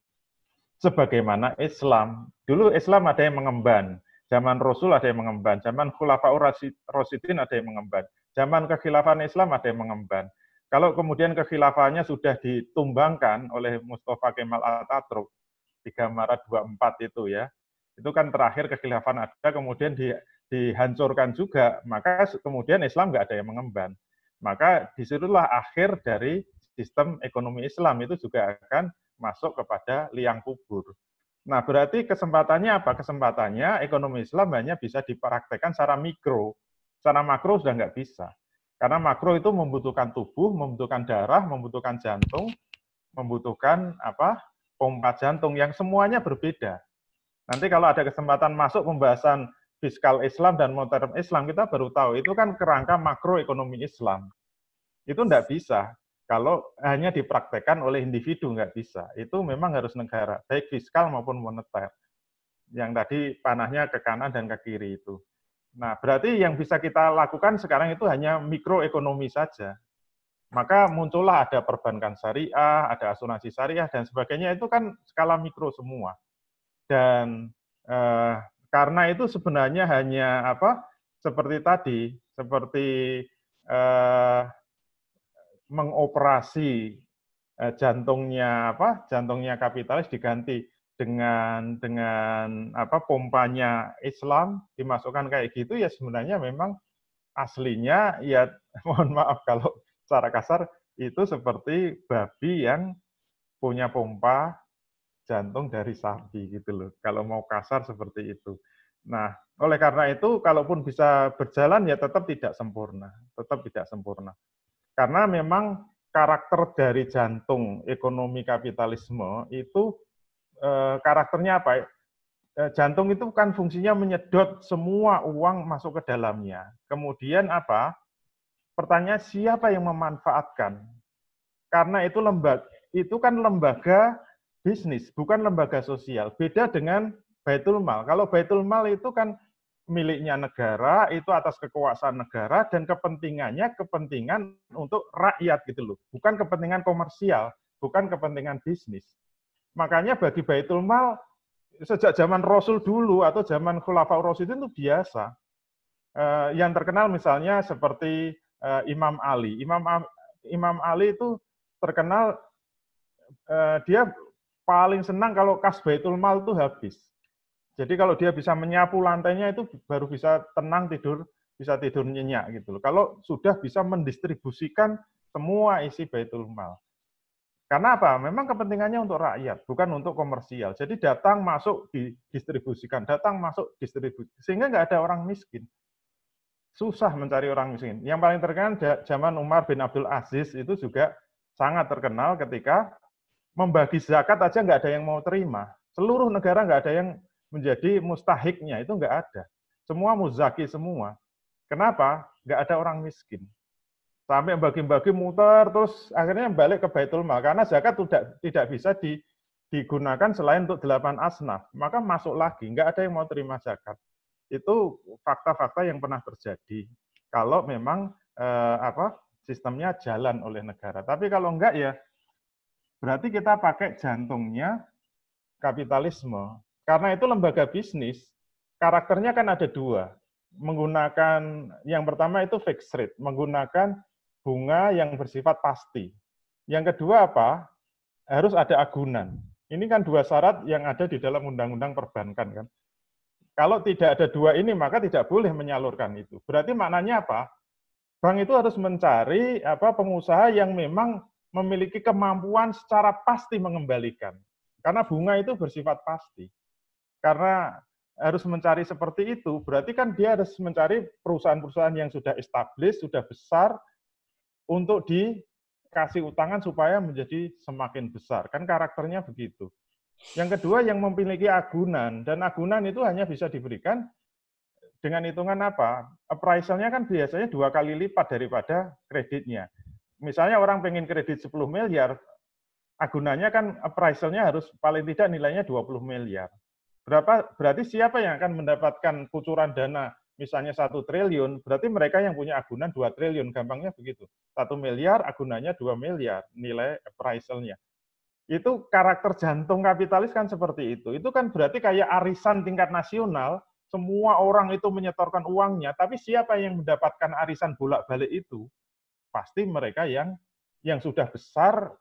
Sebagaimana Islam, dulu Islam ada yang mengemban, zaman Rasul ada yang mengemban, zaman Khulafaur Rasidin ada yang mengemban, zaman kekhilafan Islam ada yang mengemban. Kalau kemudian kekhilafannya sudah ditumbangkan oleh Mustafa Kemal Atatürk 3 Maret 24 itu ya, itu kan terakhir kekhilafan ada kemudian di, dihancurkan juga, maka kemudian Islam nggak ada yang mengemban. Maka disitulah akhir dari sistem ekonomi Islam itu juga akan masuk kepada liang kubur. Nah, berarti kesempatannya apa? Kesempatannya ekonomi Islam hanya bisa dipraktekkan secara mikro. Secara makro sudah nggak bisa. Karena makro itu membutuhkan tubuh, membutuhkan darah, membutuhkan jantung, membutuhkan apa pompa jantung yang semuanya berbeda. Nanti kalau ada kesempatan masuk pembahasan fiskal Islam dan modern Islam, kita baru tahu itu kan kerangka makroekonomi Islam. Itu enggak bisa. Kalau hanya dipraktekkan oleh individu nggak bisa. Itu memang harus negara, baik fiskal maupun moneter. Yang tadi panahnya ke kanan dan ke kiri itu. Nah, berarti yang bisa kita lakukan sekarang itu hanya mikroekonomi saja. Maka muncullah ada perbankan syariah, ada asuransi syariah, dan sebagainya. Itu kan skala mikro semua. Dan eh, karena itu sebenarnya hanya apa seperti tadi, seperti eh, mengoperasi eh, jantungnya apa jantungnya kapitalis diganti dengan dengan apa pompanya Islam dimasukkan kayak gitu ya sebenarnya memang aslinya ya mohon maaf kalau secara kasar itu seperti babi yang punya pompa jantung dari sapi gitu loh kalau mau kasar seperti itu nah oleh karena itu kalaupun bisa berjalan ya tetap tidak sempurna tetap tidak sempurna karena memang karakter dari jantung ekonomi kapitalisme itu e, karakternya apa? E, jantung itu kan fungsinya menyedot semua uang masuk ke dalamnya. Kemudian apa? Pertanyaan siapa yang memanfaatkan? Karena itu lembaga itu kan lembaga bisnis, bukan lembaga sosial. Beda dengan Baitul Mal. Kalau Baitul Mal itu kan miliknya negara, itu atas kekuasaan negara dan kepentingannya kepentingan untuk rakyat gitu loh. Bukan kepentingan komersial, bukan kepentingan bisnis. Makanya bagi Baitul Mal sejak zaman Rasul dulu atau zaman Khulafaur rasul itu biasa. Eh, yang terkenal misalnya seperti eh, Imam Ali. Imam Imam Ali itu terkenal eh, dia paling senang kalau kas Baitul Mal itu habis. Jadi kalau dia bisa menyapu lantainya itu baru bisa tenang tidur, bisa tidur nyenyak gitu loh. Kalau sudah bisa mendistribusikan semua isi Baitul Mal. Karena apa? Memang kepentingannya untuk rakyat, bukan untuk komersial. Jadi datang masuk didistribusikan, datang masuk distribusi sehingga nggak ada orang miskin. Susah mencari orang miskin. Yang paling terkenal zaman Umar bin Abdul Aziz itu juga sangat terkenal ketika membagi zakat aja nggak ada yang mau terima. Seluruh negara nggak ada yang menjadi mustahiknya itu enggak ada. Semua muzaki semua. Kenapa? Enggak ada orang miskin. Sampai bagi-bagi muter, terus akhirnya balik ke Baitul Mal. Karena zakat tidak, tidak bisa di, digunakan selain untuk delapan asnaf. Maka masuk lagi, enggak ada yang mau terima zakat. Itu fakta-fakta yang pernah terjadi. Kalau memang eh, apa sistemnya jalan oleh negara. Tapi kalau enggak ya berarti kita pakai jantungnya kapitalisme karena itu lembaga bisnis, karakternya kan ada dua. Menggunakan, yang pertama itu fixed rate, menggunakan bunga yang bersifat pasti. Yang kedua apa? Harus ada agunan. Ini kan dua syarat yang ada di dalam undang-undang perbankan kan. Kalau tidak ada dua ini maka tidak boleh menyalurkan itu. Berarti maknanya apa? Bank itu harus mencari apa pengusaha yang memang memiliki kemampuan secara pasti mengembalikan. Karena bunga itu bersifat pasti karena harus mencari seperti itu, berarti kan dia harus mencari perusahaan-perusahaan yang sudah established, sudah besar, untuk dikasih utangan supaya menjadi semakin besar. Kan karakternya begitu. Yang kedua, yang memiliki agunan. Dan agunan itu hanya bisa diberikan dengan hitungan apa? Appraisalnya kan biasanya dua kali lipat daripada kreditnya. Misalnya orang pengen kredit 10 miliar, agunannya kan appraisalnya harus paling tidak nilainya 20 miliar berapa berarti siapa yang akan mendapatkan kucuran dana misalnya satu triliun, berarti mereka yang punya agunan 2 triliun, gampangnya begitu. Satu miliar, agunannya 2 miliar nilai appraisalnya. Itu karakter jantung kapitalis kan seperti itu. Itu kan berarti kayak arisan tingkat nasional, semua orang itu menyetorkan uangnya, tapi siapa yang mendapatkan arisan bolak-balik itu, pasti mereka yang yang sudah besar,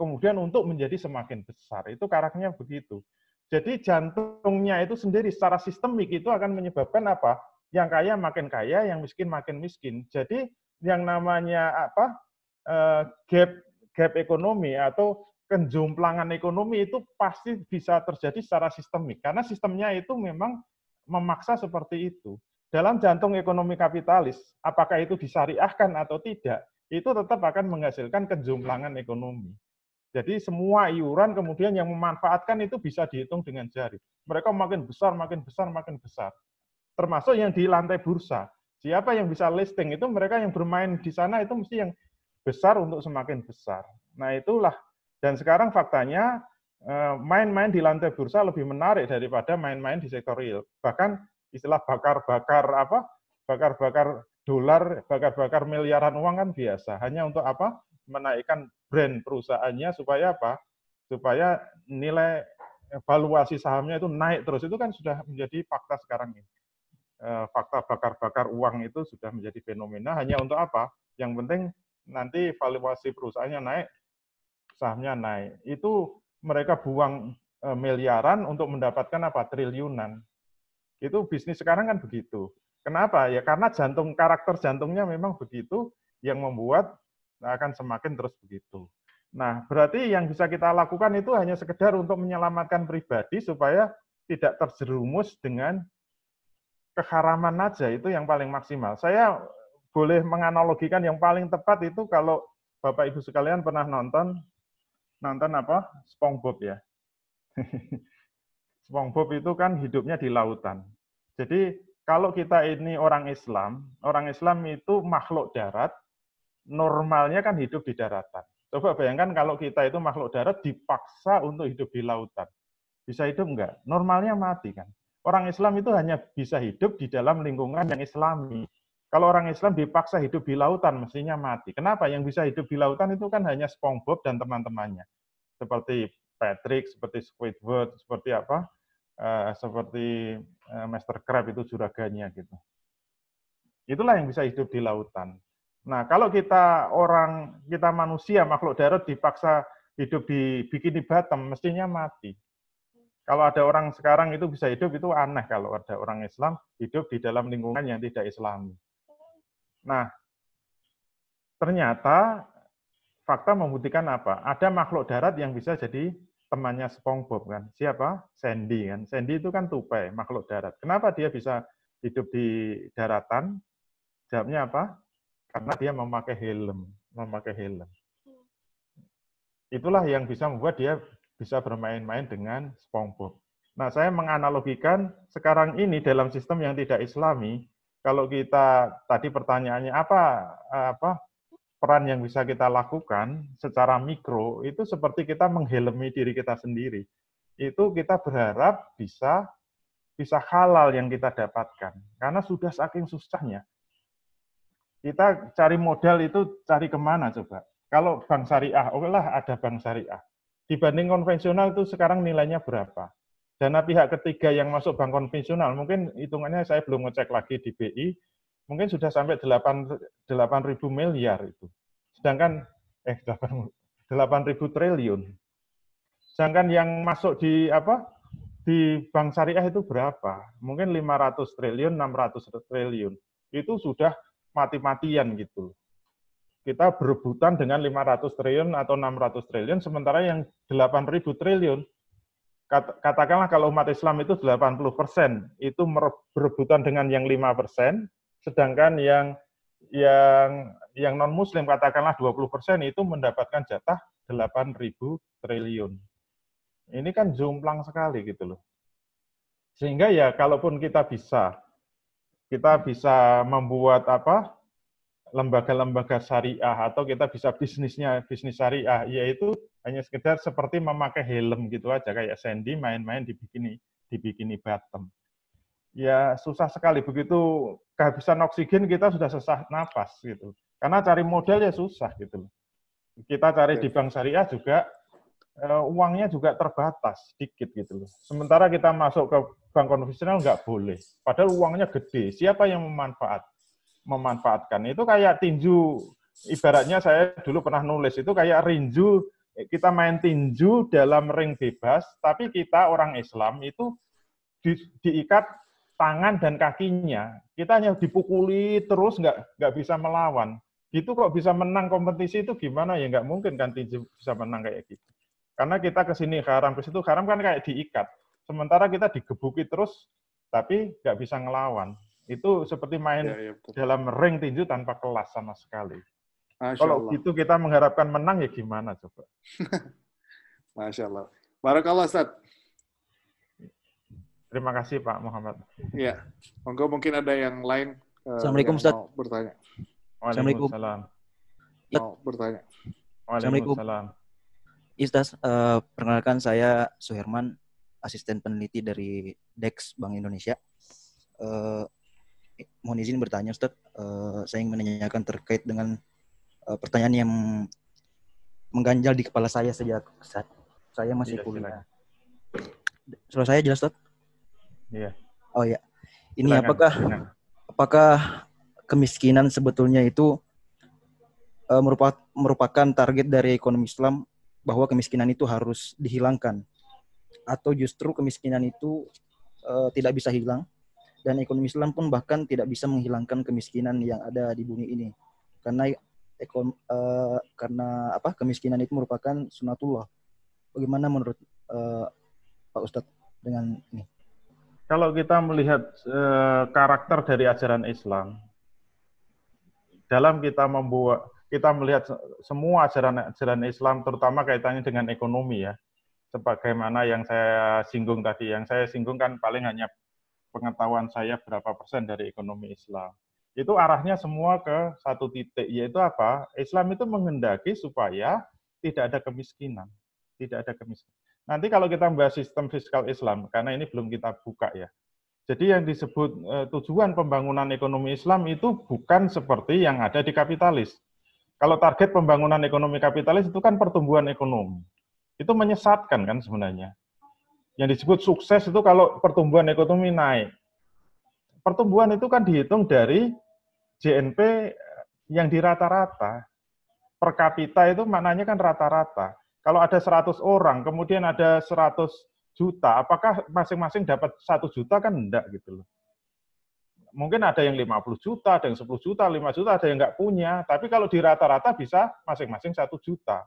kemudian untuk menjadi semakin besar. Itu karakternya begitu. Jadi jantungnya itu sendiri secara sistemik itu akan menyebabkan apa? Yang kaya makin kaya, yang miskin makin miskin. Jadi yang namanya apa eh, gap gap ekonomi atau kenjumplangan ekonomi itu pasti bisa terjadi secara sistemik karena sistemnya itu memang memaksa seperti itu. Dalam jantung ekonomi kapitalis, apakah itu disyariahkan atau tidak, itu tetap akan menghasilkan kenjumplangan ekonomi. Jadi semua iuran kemudian yang memanfaatkan itu bisa dihitung dengan jari. Mereka makin besar, makin besar, makin besar. Termasuk yang di lantai bursa. Siapa yang bisa listing itu mereka yang bermain di sana itu mesti yang besar untuk semakin besar. Nah itulah. Dan sekarang faktanya eh, main-main di lantai bursa lebih menarik daripada main-main di sektor real. Bahkan istilah bakar-bakar apa? Bakar-bakar dolar, bakar-bakar miliaran uang kan biasa. Hanya untuk apa? menaikkan brand perusahaannya supaya apa? Supaya nilai evaluasi sahamnya itu naik terus. Itu kan sudah menjadi fakta sekarang ini. Eh, fakta bakar-bakar uang itu sudah menjadi fenomena. Hanya untuk apa? Yang penting nanti valuasi perusahaannya naik, sahamnya naik. Itu mereka buang eh, miliaran untuk mendapatkan apa? Triliunan. Itu bisnis sekarang kan begitu. Kenapa? Ya karena jantung karakter jantungnya memang begitu yang membuat Nah, akan semakin terus begitu. Nah, berarti yang bisa kita lakukan itu hanya sekedar untuk menyelamatkan pribadi supaya tidak terjerumus dengan keharaman aja itu yang paling maksimal. Saya boleh menganalogikan yang paling tepat itu kalau Bapak Ibu sekalian pernah nonton nonton apa? SpongeBob ya. SpongeBob itu kan hidupnya di lautan. Jadi kalau kita ini orang Islam, orang Islam itu makhluk darat normalnya kan hidup di daratan. Coba bayangkan kalau kita itu makhluk darat dipaksa untuk hidup di lautan. Bisa hidup enggak? Normalnya mati kan. Orang Islam itu hanya bisa hidup di dalam lingkungan yang islami. Kalau orang Islam dipaksa hidup di lautan, mestinya mati. Kenapa? Yang bisa hidup di lautan itu kan hanya SpongeBob dan teman-temannya. Seperti Patrick, seperti Squidward, seperti apa, uh, seperti uh, eh, Master Crab itu juraganya gitu. Itulah yang bisa hidup di lautan. Nah, kalau kita orang, kita manusia, makhluk darat dipaksa hidup di bikini bottom, mestinya mati. Kalau ada orang sekarang itu bisa hidup, itu aneh kalau ada orang Islam hidup di dalam lingkungan yang tidak Islami. Nah, ternyata fakta membuktikan apa? Ada makhluk darat yang bisa jadi temannya SpongeBob kan. Siapa? Sandy kan. Sandy itu kan tupai, makhluk darat. Kenapa dia bisa hidup di daratan? Jawabnya apa? karena dia memakai helm, memakai helm. Hmm. Itulah yang bisa membuat dia bisa bermain-main dengan SpongeBob. Nah, saya menganalogikan sekarang ini dalam sistem yang tidak Islami, kalau kita tadi pertanyaannya apa apa peran yang bisa kita lakukan secara mikro itu seperti kita menghelmi diri kita sendiri. Itu kita berharap bisa bisa halal yang kita dapatkan. Karena sudah saking susahnya kita cari modal itu cari kemana coba? Kalau bank syariah, oke lah ada bank syariah. Dibanding konvensional itu sekarang nilainya berapa? Dana pihak ketiga yang masuk bank konvensional, mungkin hitungannya saya belum ngecek lagi di BI, mungkin sudah sampai 8, 8 ribu miliar itu. Sedangkan, eh 8, 8 ribu triliun. Sedangkan yang masuk di apa di bank syariah itu berapa? Mungkin 500 triliun, 600 triliun. Itu sudah mati-matian gitu. Kita berebutan dengan 500 triliun atau 600 triliun, sementara yang 8.000 triliun, katakanlah kalau umat Islam itu 80 persen, itu berebutan dengan yang 5 persen, sedangkan yang yang yang non muslim katakanlah 20 persen itu mendapatkan jatah 8.000 triliun. Ini kan jumplang sekali gitu loh. Sehingga ya kalaupun kita bisa kita bisa membuat apa lembaga-lembaga syariah atau kita bisa bisnisnya bisnis syariah yaitu hanya sekedar seperti memakai helm gitu aja kayak Sandy main-main di bikini di bikini bottom ya susah sekali begitu kehabisan oksigen kita sudah sesak nafas gitu karena cari modal ya susah gitu kita cari di bank syariah juga eh, uangnya juga terbatas sedikit gitu loh sementara kita masuk ke bank konvensional nggak boleh. Padahal uangnya gede. Siapa yang memanfaat? memanfaatkan? Itu kayak tinju. Ibaratnya saya dulu pernah nulis itu kayak rinju. Kita main tinju dalam ring bebas, tapi kita orang Islam itu di, diikat tangan dan kakinya. Kita hanya dipukuli terus, nggak nggak bisa melawan. Itu kok bisa menang kompetisi itu gimana ya? Nggak mungkin kan tinju bisa menang kayak gitu. Karena kita ke sini haram, ke situ haram kan kayak diikat Sementara kita digebuki terus, tapi nggak bisa ngelawan. Itu seperti main ya, ya, dalam ring tinju tanpa kelas sama sekali. Kalau Allah. gitu kita mengharapkan menang ya gimana coba? Masya Allah. Barakallah Ustaz. Terima kasih Pak Muhammad. Iya. Monggo mungkin ada yang lain eh, Assalamualaikum Ustaz. Mau bertanya. Assalamualaikum Mau bertanya. Assalamualaikum Waalaikumsalam. Iya, Ustaz, uh, perkenalkan saya Suherman asisten peneliti dari Dex Bank Indonesia. Uh, mohon izin bertanya Ustaz, uh, eh, saya ingin menanyakan terkait dengan uh, pertanyaan yang mengganjal di kepala saya sejak saat saya masih jelas, iya, kuliah. Suara saya jelas Ustaz? Iya. Oh ya. Ini Silakan. apakah Silakan. apakah kemiskinan sebetulnya itu uh, merupakan target dari ekonomi Islam bahwa kemiskinan itu harus dihilangkan atau justru kemiskinan itu uh, tidak bisa hilang dan ekonomi Islam pun bahkan tidak bisa menghilangkan kemiskinan yang ada di bumi ini karena ekon, uh, karena apa kemiskinan itu merupakan sunatullah bagaimana menurut uh, Pak Ustadz dengan ini kalau kita melihat uh, karakter dari ajaran Islam dalam kita membuat kita melihat semua ajaran-ajaran Islam terutama kaitannya dengan ekonomi ya sebagaimana yang saya singgung tadi, yang saya singgung kan paling hanya pengetahuan saya berapa persen dari ekonomi Islam. Itu arahnya semua ke satu titik, yaitu apa? Islam itu menghendaki supaya tidak ada kemiskinan. Tidak ada kemiskinan. Nanti kalau kita membahas sistem fiskal Islam, karena ini belum kita buka ya. Jadi yang disebut eh, tujuan pembangunan ekonomi Islam itu bukan seperti yang ada di kapitalis. Kalau target pembangunan ekonomi kapitalis itu kan pertumbuhan ekonomi itu menyesatkan kan sebenarnya. Yang disebut sukses itu kalau pertumbuhan ekonomi naik. Pertumbuhan itu kan dihitung dari JNP yang di rata-rata. Per kapita itu maknanya kan rata-rata. Kalau ada 100 orang, kemudian ada 100 juta, apakah masing-masing dapat satu juta kan enggak gitu loh. Mungkin ada yang 50 juta, ada yang 10 juta, 5 juta, ada yang enggak punya, tapi kalau di rata-rata bisa masing-masing satu juta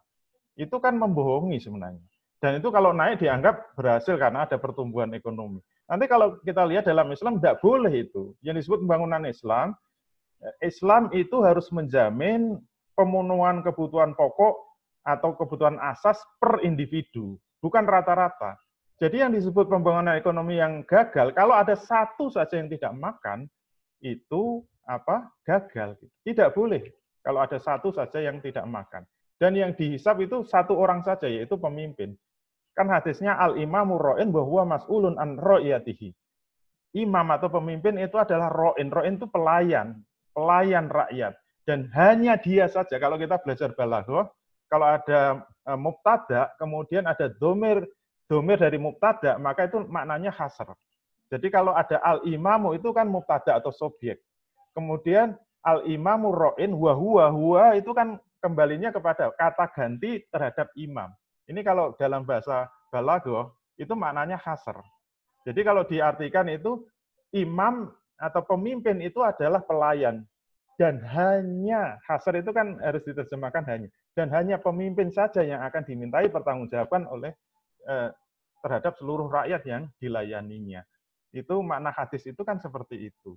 itu kan membohongi sebenarnya. Dan itu kalau naik dianggap berhasil karena ada pertumbuhan ekonomi. Nanti kalau kita lihat dalam Islam tidak boleh itu. Yang disebut pembangunan Islam, eh, Islam itu harus menjamin pemenuhan kebutuhan pokok atau kebutuhan asas per individu, bukan rata-rata. Jadi yang disebut pembangunan ekonomi yang gagal, kalau ada satu saja yang tidak makan, itu apa gagal. Tidak boleh kalau ada satu saja yang tidak makan. Dan yang dihisap itu satu orang saja, yaitu pemimpin. Kan hadisnya al-imamu ro'in bahwa mas mas'ulun an ro'iyatihi. Imam atau pemimpin itu adalah ro'in. Ro'in itu pelayan, pelayan rakyat. Dan hanya dia saja, kalau kita belajar balaghah, kalau ada e, mubtada, kemudian ada domir, domir dari mubtada, maka itu maknanya hasr Jadi kalau ada al-imamu itu kan mubtada atau subjek. Kemudian al-imamu ro'in, huwa huwa huwa itu kan kembalinya kepada kata ganti terhadap imam. Ini kalau dalam bahasa balago itu maknanya hasr. Jadi kalau diartikan itu imam atau pemimpin itu adalah pelayan dan hanya hasr itu kan harus diterjemahkan hanya dan hanya pemimpin saja yang akan dimintai pertanggungjawaban oleh eh, terhadap seluruh rakyat yang dilayaninya. Itu makna hadis itu kan seperti itu.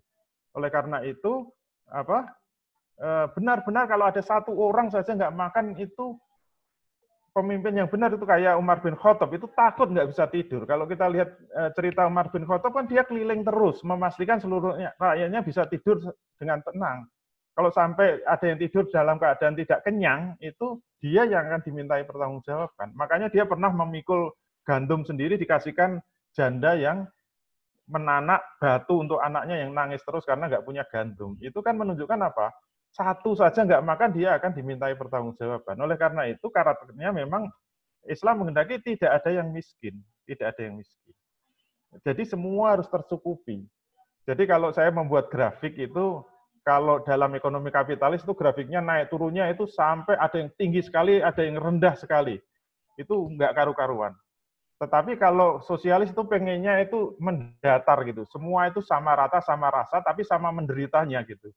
Oleh karena itu apa Eh, benar-benar kalau ada satu orang saja nggak makan itu pemimpin yang benar itu kayak Umar bin Khattab itu takut nggak bisa tidur. Kalau kita lihat eh, cerita Umar bin Khattab kan dia keliling terus memastikan seluruhnya rakyatnya bisa tidur dengan tenang. Kalau sampai ada yang tidur dalam keadaan tidak kenyang itu dia yang akan dimintai pertanggungjawaban. Makanya dia pernah memikul gandum sendiri dikasihkan janda yang menanak batu untuk anaknya yang nangis terus karena nggak punya gandum. Itu kan menunjukkan apa? satu saja nggak makan dia akan dimintai pertanggungjawaban. Oleh karena itu karakternya memang Islam menghendaki tidak ada yang miskin, tidak ada yang miskin. Jadi semua harus tercukupi. Jadi kalau saya membuat grafik itu kalau dalam ekonomi kapitalis itu grafiknya naik turunnya itu sampai ada yang tinggi sekali, ada yang rendah sekali. Itu enggak karu-karuan. Tetapi kalau sosialis itu pengennya itu mendatar gitu. Semua itu sama rata, sama rasa, tapi sama menderitanya gitu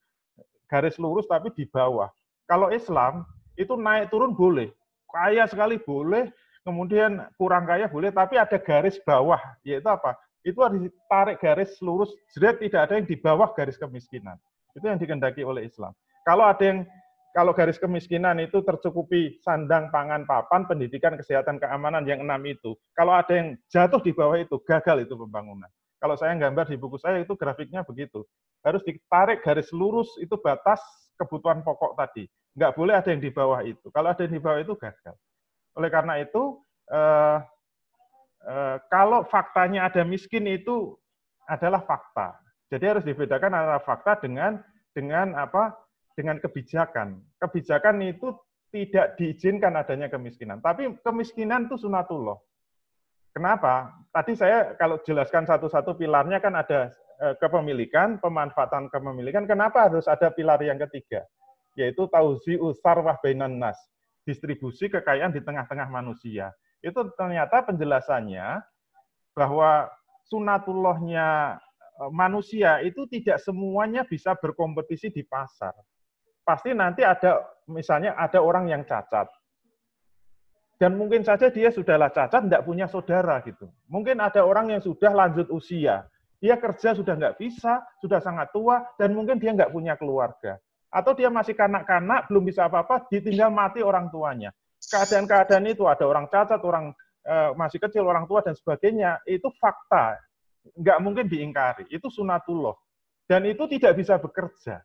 garis lurus tapi di bawah. Kalau Islam itu naik turun boleh, kaya sekali boleh, kemudian kurang kaya boleh, tapi ada garis bawah, yaitu apa? Itu harus ditarik garis lurus, jadi tidak ada yang di bawah garis kemiskinan. Itu yang dikendaki oleh Islam. Kalau ada yang kalau garis kemiskinan itu tercukupi sandang, pangan, papan, pendidikan, kesehatan, keamanan yang enam itu. Kalau ada yang jatuh di bawah itu, gagal itu pembangunan. Kalau saya gambar di buku saya itu grafiknya begitu. Harus ditarik garis lurus itu batas kebutuhan pokok tadi. Nggak boleh ada yang di bawah itu. Kalau ada yang di bawah itu gagal. Oleh karena itu, eh, eh, kalau faktanya ada miskin itu adalah fakta. Jadi harus dibedakan antara fakta dengan dengan apa dengan kebijakan. Kebijakan itu tidak diizinkan adanya kemiskinan. Tapi kemiskinan itu sunatullah. Kenapa? Tadi saya kalau jelaskan satu-satu pilarnya kan ada eh, kepemilikan, pemanfaatan kepemilikan. Kenapa harus ada pilar yang ketiga? Yaitu tauzi usarwah bainan nas, distribusi kekayaan di tengah-tengah manusia. Itu ternyata penjelasannya bahwa sunatullahnya eh, manusia itu tidak semuanya bisa berkompetisi di pasar. Pasti nanti ada misalnya ada orang yang cacat, dan mungkin saja dia sudahlah cacat, tidak punya saudara gitu. Mungkin ada orang yang sudah lanjut usia, dia kerja sudah nggak bisa, sudah sangat tua, dan mungkin dia nggak punya keluarga. Atau dia masih kanak-kanak, belum bisa apa-apa, ditinggal mati orang tuanya. Keadaan-keadaan itu ada orang cacat, orang e, masih kecil, orang tua, dan sebagainya, itu fakta. Nggak mungkin diingkari. Itu sunatullah. Dan itu tidak bisa bekerja.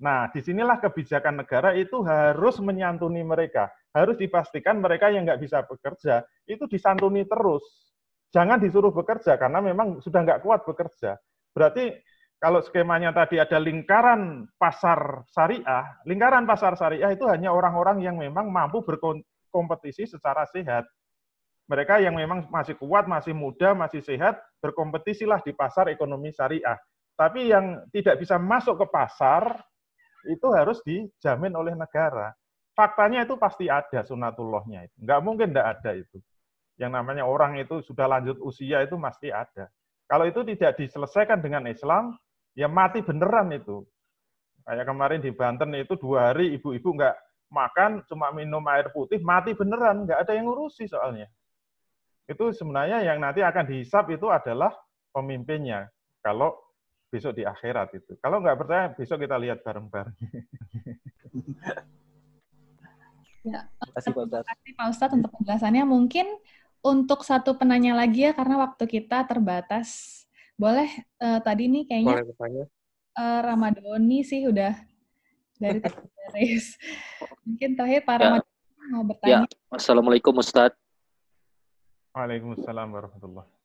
Nah, disinilah kebijakan negara itu harus menyantuni mereka. Harus dipastikan mereka yang nggak bisa bekerja, itu disantuni terus. Jangan disuruh bekerja, karena memang sudah nggak kuat bekerja. Berarti kalau skemanya tadi ada lingkaran pasar syariah, lingkaran pasar syariah itu hanya orang-orang yang memang mampu berkompetisi secara sehat. Mereka yang memang masih kuat, masih muda, masih sehat, berkompetisilah di pasar ekonomi syariah. Tapi yang tidak bisa masuk ke pasar, itu harus dijamin oleh negara. Faktanya itu pasti ada sunatullahnya Nggak mungkin nggak ada itu. Yang namanya orang itu sudah lanjut usia itu pasti ada. Kalau itu tidak diselesaikan dengan Islam, ya mati beneran itu. Kayak kemarin di Banten itu dua hari ibu-ibu nggak makan, cuma minum air putih, mati beneran. Nggak ada yang ngurusi soalnya. Itu sebenarnya yang nanti akan dihisap itu adalah pemimpinnya. Kalau besok di akhirat itu. Kalau nggak percaya, besok kita lihat bareng-bareng. ya, terima kasih Pak Ustadz. Terima kasih Pak Ustadz untuk penjelasannya. Mungkin untuk satu penanya lagi ya, karena waktu kita terbatas. Boleh uh, tadi nih kayaknya uh, eh, Ramadoni sih udah dari Teres. Mungkin terakhir Pak ya. Ramadoni mau ya, bertanya. Ya. Assalamualaikum Ustadz. Waalaikumsalam warahmatullahi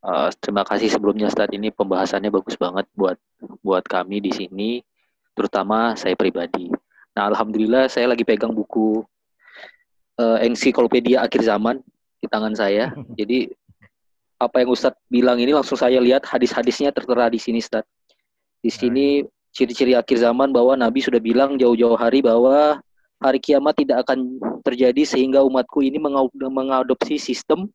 Uh, terima kasih sebelumnya saat ini pembahasannya bagus banget buat buat kami di sini, terutama saya pribadi. Nah, alhamdulillah saya lagi pegang buku uh, ensiklopedia akhir zaman di tangan saya. Jadi apa yang Ustadz bilang ini langsung saya lihat hadis-hadisnya tertera di sini, Ustadz. Di sini ciri-ciri akhir zaman bahwa Nabi sudah bilang jauh-jauh hari bahwa hari kiamat tidak akan terjadi sehingga umatku ini mengadopsi sistem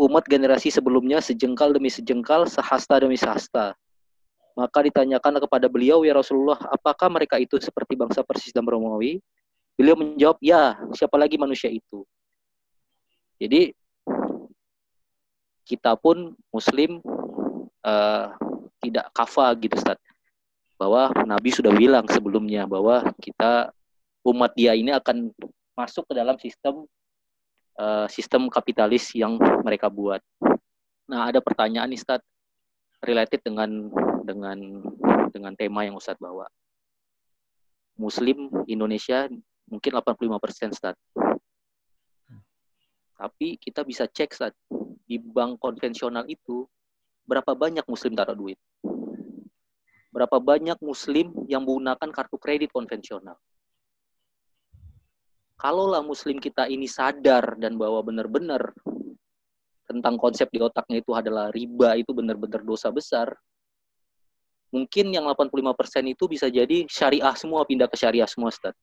umat generasi sebelumnya sejengkal demi sejengkal, sehasta demi sehasta. Maka ditanyakan kepada beliau, ya Rasulullah, apakah mereka itu seperti bangsa Persis dan Romawi? Beliau menjawab, ya, siapa lagi manusia itu? Jadi, kita pun muslim uh, tidak kafa gitu, Ustaz. Bahwa Nabi sudah bilang sebelumnya bahwa kita umat dia ini akan masuk ke dalam sistem uh, sistem kapitalis yang mereka buat. Nah, ada pertanyaan nih Ustaz related dengan dengan dengan tema yang Ustaz bawa. Muslim Indonesia mungkin 85% Ustaz. Tapi kita bisa cek Ustaz, di bank konvensional itu berapa banyak muslim taruh duit? Berapa banyak muslim yang menggunakan kartu kredit konvensional? kalaulah muslim kita ini sadar dan bahwa benar-benar tentang konsep di otaknya itu adalah riba itu benar-benar dosa besar, mungkin yang 85% itu bisa jadi syariah semua pindah ke syariah semua, Ustaz.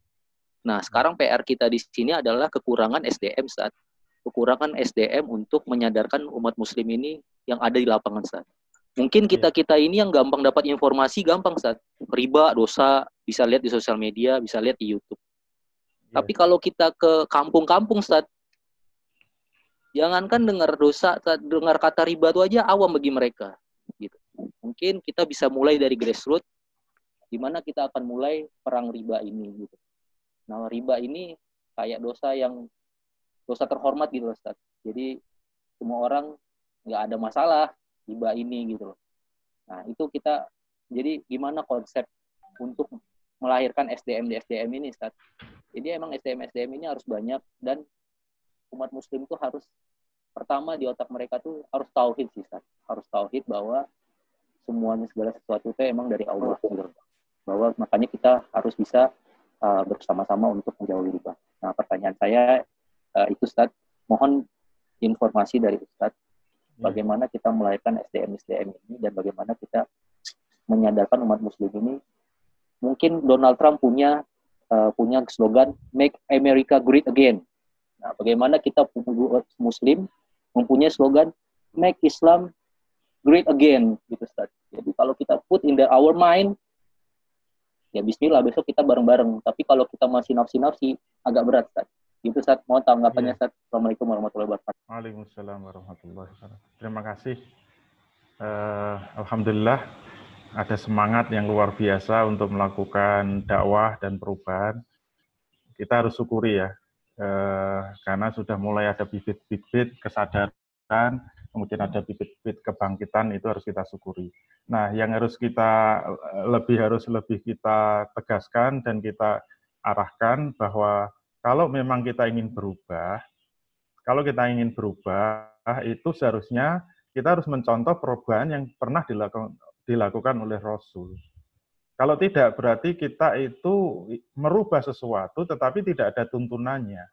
Nah, sekarang PR kita di sini adalah kekurangan SDM, Ustaz. Kekurangan SDM untuk menyadarkan umat muslim ini yang ada di lapangan, Ustaz. Mungkin kita-kita iya. ini yang gampang dapat informasi gampang, Ustaz. Riba, dosa, bisa lihat di sosial media, bisa lihat di YouTube. Iya. Tapi kalau kita ke kampung-kampung saat jangankan dengar dosa, dengar kata riba itu aja awam bagi mereka. Gitu. Mungkin kita bisa mulai dari grassroots, di mana kita akan mulai perang riba ini. Gitu. Nah, riba ini kayak dosa yang dosa terhormat gitu Jadi semua orang nggak ada masalah riba ini gitu Nah, itu kita jadi gimana konsep untuk melahirkan SDM di SDM ini, Ustaz? Jadi emang SDM SDM ini harus banyak dan umat muslim itu harus pertama di otak mereka tuh harus tauhid sih Ustaz. Harus tauhid bahwa semuanya segala sesuatu itu emang dari Allah bahwa makanya kita harus bisa uh, bersama-sama untuk menjauhi riba. Nah, pertanyaan saya uh, itu Ustaz, mohon informasi dari Ustaz ya. bagaimana kita melahirkan SDM SDM ini dan bagaimana kita menyadarkan umat muslim ini mungkin Donald Trump punya Eh, punya slogan Make America Great Again. Nah, bagaimana kita Muslim mempunyai slogan Make Islam Great Again gitu Ustaz. Jadi kalau kita put in the our mind ya bismillah besok kita bareng-bareng. Tapi kalau kita masih nafsi-nafsi agak berat Ustaz. Itu Ustaz, mohon tanggapannya iya. Ustaz. Assalamualaikum warahmatullahi wabarakatuh. Waalaikumsalam warahmatullahi wabarakatuh. Terima kasih. Uh, Alhamdulillah ada semangat yang luar biasa untuk melakukan dakwah dan perubahan. Kita harus syukuri ya, eh, karena sudah mulai ada bibit-bibit kesadaran, kemudian ada bibit-bibit kebangkitan itu harus kita syukuri. Nah, yang harus kita lebih harus lebih kita tegaskan dan kita arahkan bahwa kalau memang kita ingin berubah, kalau kita ingin berubah itu seharusnya kita harus mencontoh perubahan yang pernah dilakukan dilakukan oleh Rasul. Kalau tidak berarti kita itu merubah sesuatu tetapi tidak ada tuntunannya.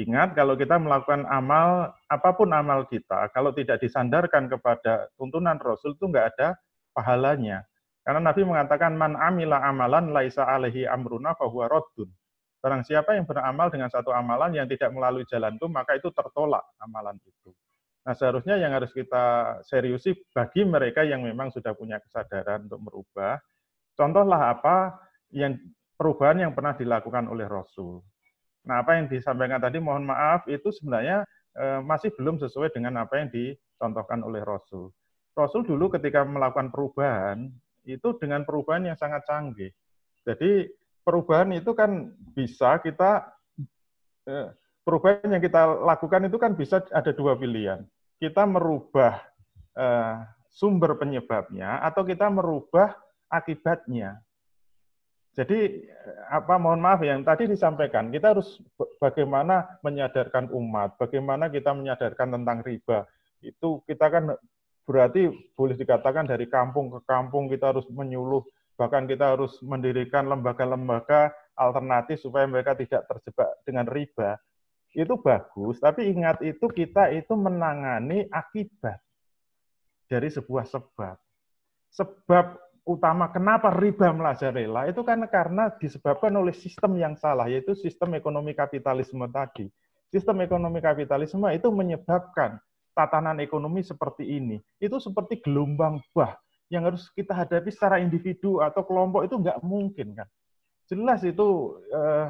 Ingat kalau kita melakukan amal, apapun amal kita, kalau tidak disandarkan kepada tuntunan Rasul itu enggak ada pahalanya. Karena Nabi mengatakan, man amila amalan laisa alaihi amruna fahuwa roddun. Barang siapa yang beramal dengan satu amalan yang tidak melalui jalan itu, maka itu tertolak amalan itu. Nah, seharusnya yang harus kita seriusi bagi mereka yang memang sudah punya kesadaran untuk merubah. Contohlah apa yang perubahan yang pernah dilakukan oleh Rasul. Nah, apa yang disampaikan tadi mohon maaf itu sebenarnya eh, masih belum sesuai dengan apa yang dicontohkan oleh Rasul. Rasul dulu ketika melakukan perubahan itu dengan perubahan yang sangat canggih. Jadi perubahan itu kan bisa kita eh, perubahan yang kita lakukan itu kan bisa ada dua pilihan. Kita merubah eh, sumber penyebabnya atau kita merubah akibatnya. Jadi eh, apa mohon maaf yang tadi disampaikan, kita harus bagaimana menyadarkan umat, bagaimana kita menyadarkan tentang riba. Itu kita kan berarti boleh dikatakan dari kampung ke kampung kita harus menyuluh, bahkan kita harus mendirikan lembaga-lembaga alternatif supaya mereka tidak terjebak dengan riba itu bagus, tapi ingat itu kita itu menangani akibat dari sebuah sebab. Sebab utama kenapa riba melajarela itu kan karena disebabkan oleh sistem yang salah, yaitu sistem ekonomi kapitalisme tadi. Sistem ekonomi kapitalisme itu menyebabkan tatanan ekonomi seperti ini. Itu seperti gelombang bah yang harus kita hadapi secara individu atau kelompok itu nggak mungkin kan. Jelas itu eh,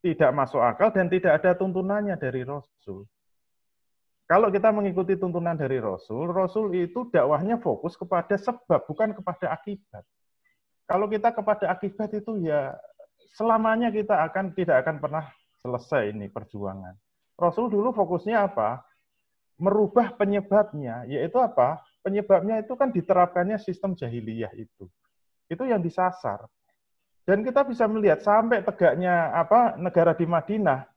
tidak masuk akal dan tidak ada tuntunannya dari Rasul. Kalau kita mengikuti tuntunan dari Rasul, Rasul itu dakwahnya fokus kepada sebab, bukan kepada akibat. Kalau kita kepada akibat itu ya selamanya kita akan tidak akan pernah selesai ini perjuangan. Rasul dulu fokusnya apa? Merubah penyebabnya, yaitu apa? Penyebabnya itu kan diterapkannya sistem jahiliyah itu. Itu yang disasar. Dan kita bisa melihat sampai tegaknya apa negara di Madinah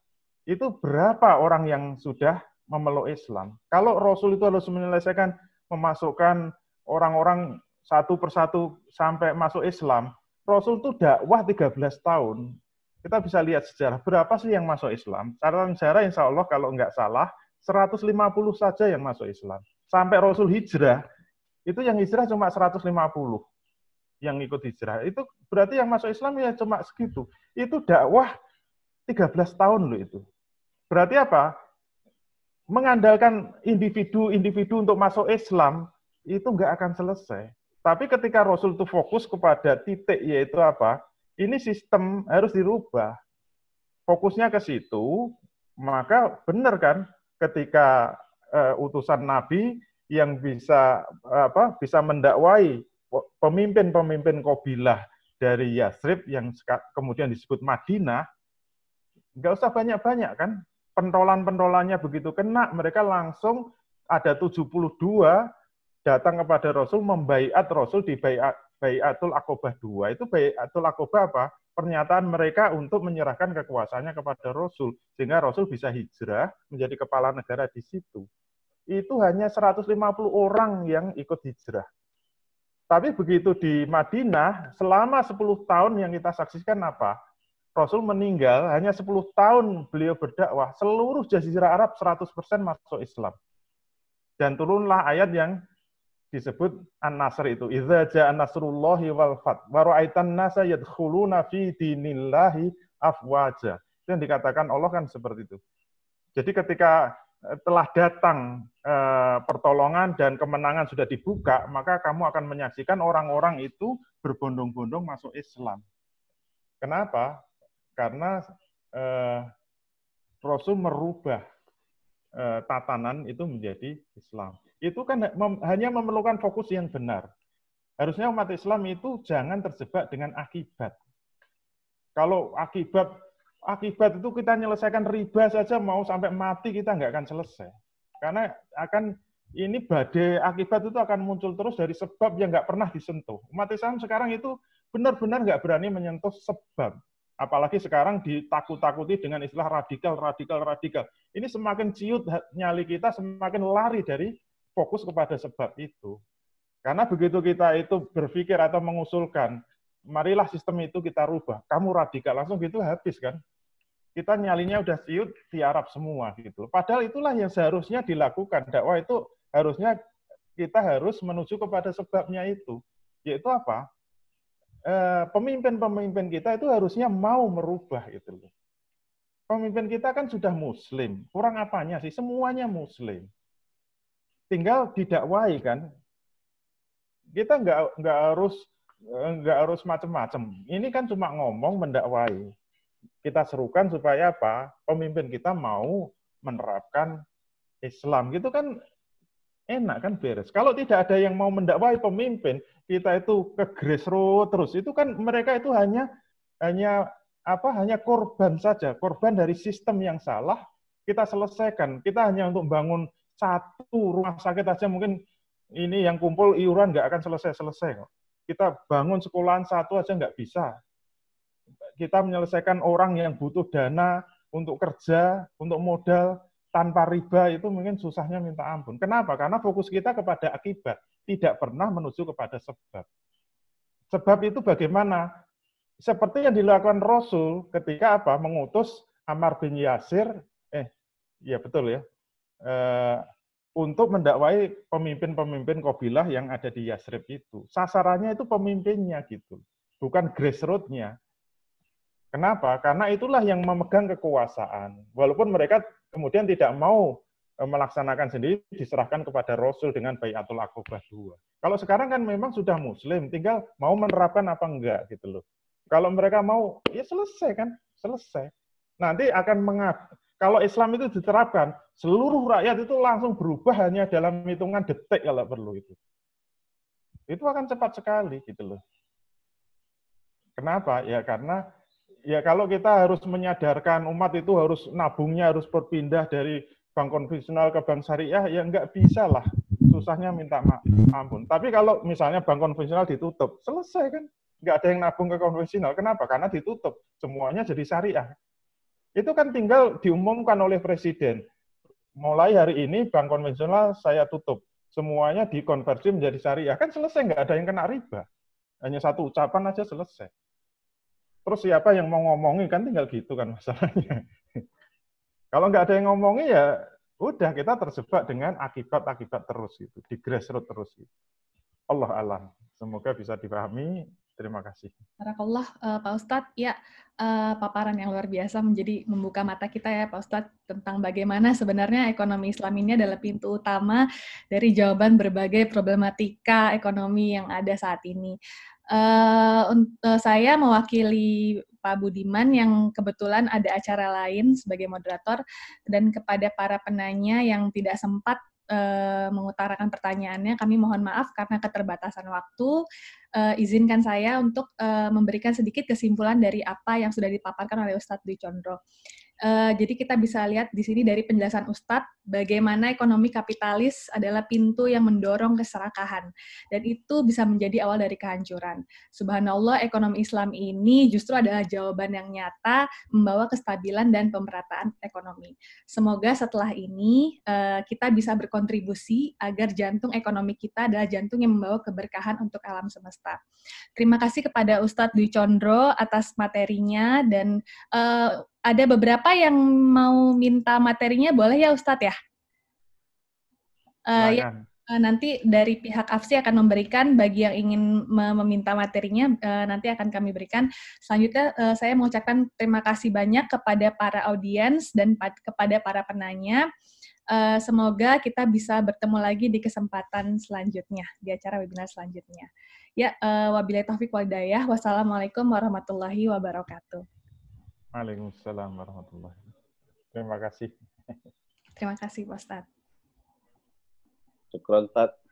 itu berapa orang yang sudah memeluk Islam. Kalau Rasul itu harus menyelesaikan memasukkan orang-orang satu persatu sampai masuk Islam, Rasul itu dakwah 13 tahun. Kita bisa lihat sejarah berapa sih yang masuk Islam. Catatan sejarah insya Allah kalau nggak salah 150 saja yang masuk Islam. Sampai Rasul hijrah, itu yang hijrah cuma 150 yang ikut hijrah. Itu berarti yang masuk Islam ya cuma segitu. Itu dakwah 13 tahun loh itu. Berarti apa? Mengandalkan individu-individu untuk masuk Islam itu nggak akan selesai. Tapi ketika Rasul itu fokus kepada titik yaitu apa? Ini sistem harus dirubah. Fokusnya ke situ, maka benar kan ketika uh, utusan Nabi yang bisa apa bisa mendakwai pemimpin-pemimpin Kobilah dari Yasrib yang kemudian disebut Madinah, nggak usah banyak-banyak kan, pentolan-pentolannya begitu kena, mereka langsung ada 72 datang kepada Rasul, membaiat Rasul di baiat, Baiatul Akobah 2. Itu Baiatul Akobah apa? Pernyataan mereka untuk menyerahkan kekuasaannya kepada Rasul. Sehingga Rasul bisa hijrah menjadi kepala negara di situ. Itu hanya 150 orang yang ikut hijrah tapi begitu di Madinah, selama 10 tahun yang kita saksikan apa? Rasul meninggal, hanya 10 tahun beliau berdakwah, seluruh jazirah Arab 100% masuk Islam. Dan turunlah ayat yang disebut An-Nasr itu. Idza An nasrullahi wal Fat. Waru'aitan nasa yadkhuluna fi dinillahi afwaja. Itu yang dikatakan Allah kan seperti itu. Jadi ketika Eh, telah datang eh, pertolongan dan kemenangan sudah dibuka, maka kamu akan menyaksikan orang-orang itu berbondong-bondong masuk Islam. Kenapa? Karena eh, Rasul merubah eh, tatanan itu menjadi Islam. Itu kan mem, hanya memerlukan fokus yang benar. Harusnya umat Islam itu jangan terjebak dengan akibat. Kalau akibat akibat itu kita menyelesaikan riba saja mau sampai mati kita nggak akan selesai. Karena akan ini badai akibat itu akan muncul terus dari sebab yang nggak pernah disentuh. Umat Islam sekarang itu benar-benar nggak berani menyentuh sebab. Apalagi sekarang ditakut-takuti dengan istilah radikal, radikal, radikal. Ini semakin ciut nyali kita, semakin lari dari fokus kepada sebab itu. Karena begitu kita itu berpikir atau mengusulkan, marilah sistem itu kita rubah. Kamu radikal, langsung gitu habis kan kita nyalinya udah siut di Arab semua gitu. Padahal itulah yang seharusnya dilakukan dakwah itu harusnya kita harus menuju kepada sebabnya itu, yaitu apa? Eh, pemimpin-pemimpin kita itu harusnya mau merubah itu Pemimpin kita kan sudah Muslim, kurang apanya sih? Semuanya Muslim. Tinggal didakwai kan. Kita nggak nggak harus eh, nggak harus macam-macam. Ini kan cuma ngomong mendakwai kita serukan supaya apa? Pemimpin kita mau menerapkan Islam. Gitu kan enak kan beres. Kalau tidak ada yang mau mendakwai pemimpin, kita itu ke grassroots terus. Itu kan mereka itu hanya hanya apa? Hanya korban saja, korban dari sistem yang salah kita selesaikan. Kita hanya untuk bangun satu rumah sakit saja mungkin ini yang kumpul iuran nggak akan selesai-selesai Kita bangun sekolahan satu aja nggak bisa kita menyelesaikan orang yang butuh dana untuk kerja, untuk modal tanpa riba itu mungkin susahnya minta ampun. Kenapa? Karena fokus kita kepada akibat, tidak pernah menuju kepada sebab. Sebab itu bagaimana? Seperti yang dilakukan Rasul ketika apa? Mengutus Amar bin Yasir, eh, ya betul ya, eh, untuk mendakwai pemimpin-pemimpin Kobilah yang ada di Yasrib itu. Sasarannya itu pemimpinnya gitu, bukan grassroots-nya. Kenapa? Karena itulah yang memegang kekuasaan. Walaupun mereka kemudian tidak mau e, melaksanakan sendiri, diserahkan kepada Rasul dengan Bayatul Akobah dua. Kalau sekarang kan memang sudah Muslim, tinggal mau menerapkan apa enggak gitu loh. Kalau mereka mau, ya selesai kan, selesai. Nanti akan mengat. Kalau Islam itu diterapkan, seluruh rakyat itu langsung berubah hanya dalam hitungan detik kalau perlu itu. Itu akan cepat sekali gitu loh. Kenapa? Ya karena ya kalau kita harus menyadarkan umat itu harus nabungnya harus berpindah dari bank konvensional ke bank syariah, ya nggak bisa lah. Susahnya minta maaf. Ampun. Tapi kalau misalnya bank konvensional ditutup, selesai kan? Nggak ada yang nabung ke konvensional. Kenapa? Karena ditutup. Semuanya jadi syariah. Itu kan tinggal diumumkan oleh presiden. Mulai hari ini bank konvensional saya tutup. Semuanya dikonversi menjadi syariah. Kan selesai, nggak ada yang kena riba. Hanya satu ucapan aja selesai. Terus siapa yang mau ngomongin kan tinggal gitu kan masalahnya. Kalau nggak ada yang ngomongin ya udah kita terjebak dengan akibat-akibat terus gitu, di grassroots terus gitu. Allah alam. Semoga bisa dipahami. Terima kasih. Barakallah uh, Pak Ustadz. Ya, uh, paparan yang luar biasa menjadi membuka mata kita ya Pak Ustadz tentang bagaimana sebenarnya ekonomi Islam ini adalah pintu utama dari jawaban berbagai problematika ekonomi yang ada saat ini. Uh, eh, untuk eh, saya mewakili Pak Budiman yang kebetulan ada acara lain sebagai moderator dan kepada para penanya yang tidak sempat uh, mengutarakan pertanyaannya kami mohon maaf karena keterbatasan waktu uh, izinkan saya untuk uh, memberikan sedikit kesimpulan dari apa yang sudah dipaparkan oleh Ustadz Dwi Condro. Uh, eh, jadi kita bisa lihat di sini dari penjelasan Ustadz bagaimana ekonomi kapitalis adalah pintu yang mendorong keserakahan dan itu bisa menjadi awal dari kehancuran. Subhanallah ekonomi Islam ini justru adalah jawaban yang nyata membawa kestabilan dan pemerataan ekonomi. Semoga setelah ini uh, kita bisa berkontribusi agar jantung ekonomi kita adalah jantung yang membawa keberkahan untuk alam semesta. Terima kasih kepada Ustadz Dwi Condro atas materinya dan uh, ada beberapa yang mau minta materinya, boleh ya Ustadz ya? Uh, ya eh, nanti dari pihak AFSI akan memberikan bagi yang ingin meminta materinya nanti akan kami berikan. Selanjutnya saya mengucapkan terima kasih banyak kepada para audiens dan kepada para penanya. Semoga kita bisa bertemu lagi di kesempatan selanjutnya, di acara webinar selanjutnya. Ya, uh, wabillahi taufik walidayah. Wassalamualaikum warahmatullahi wabarakatuh. Waalaikumsalam warahmatullahi wabarakatuh. Terima kasih. Terima kasih, Pak Syukur, Ustadz.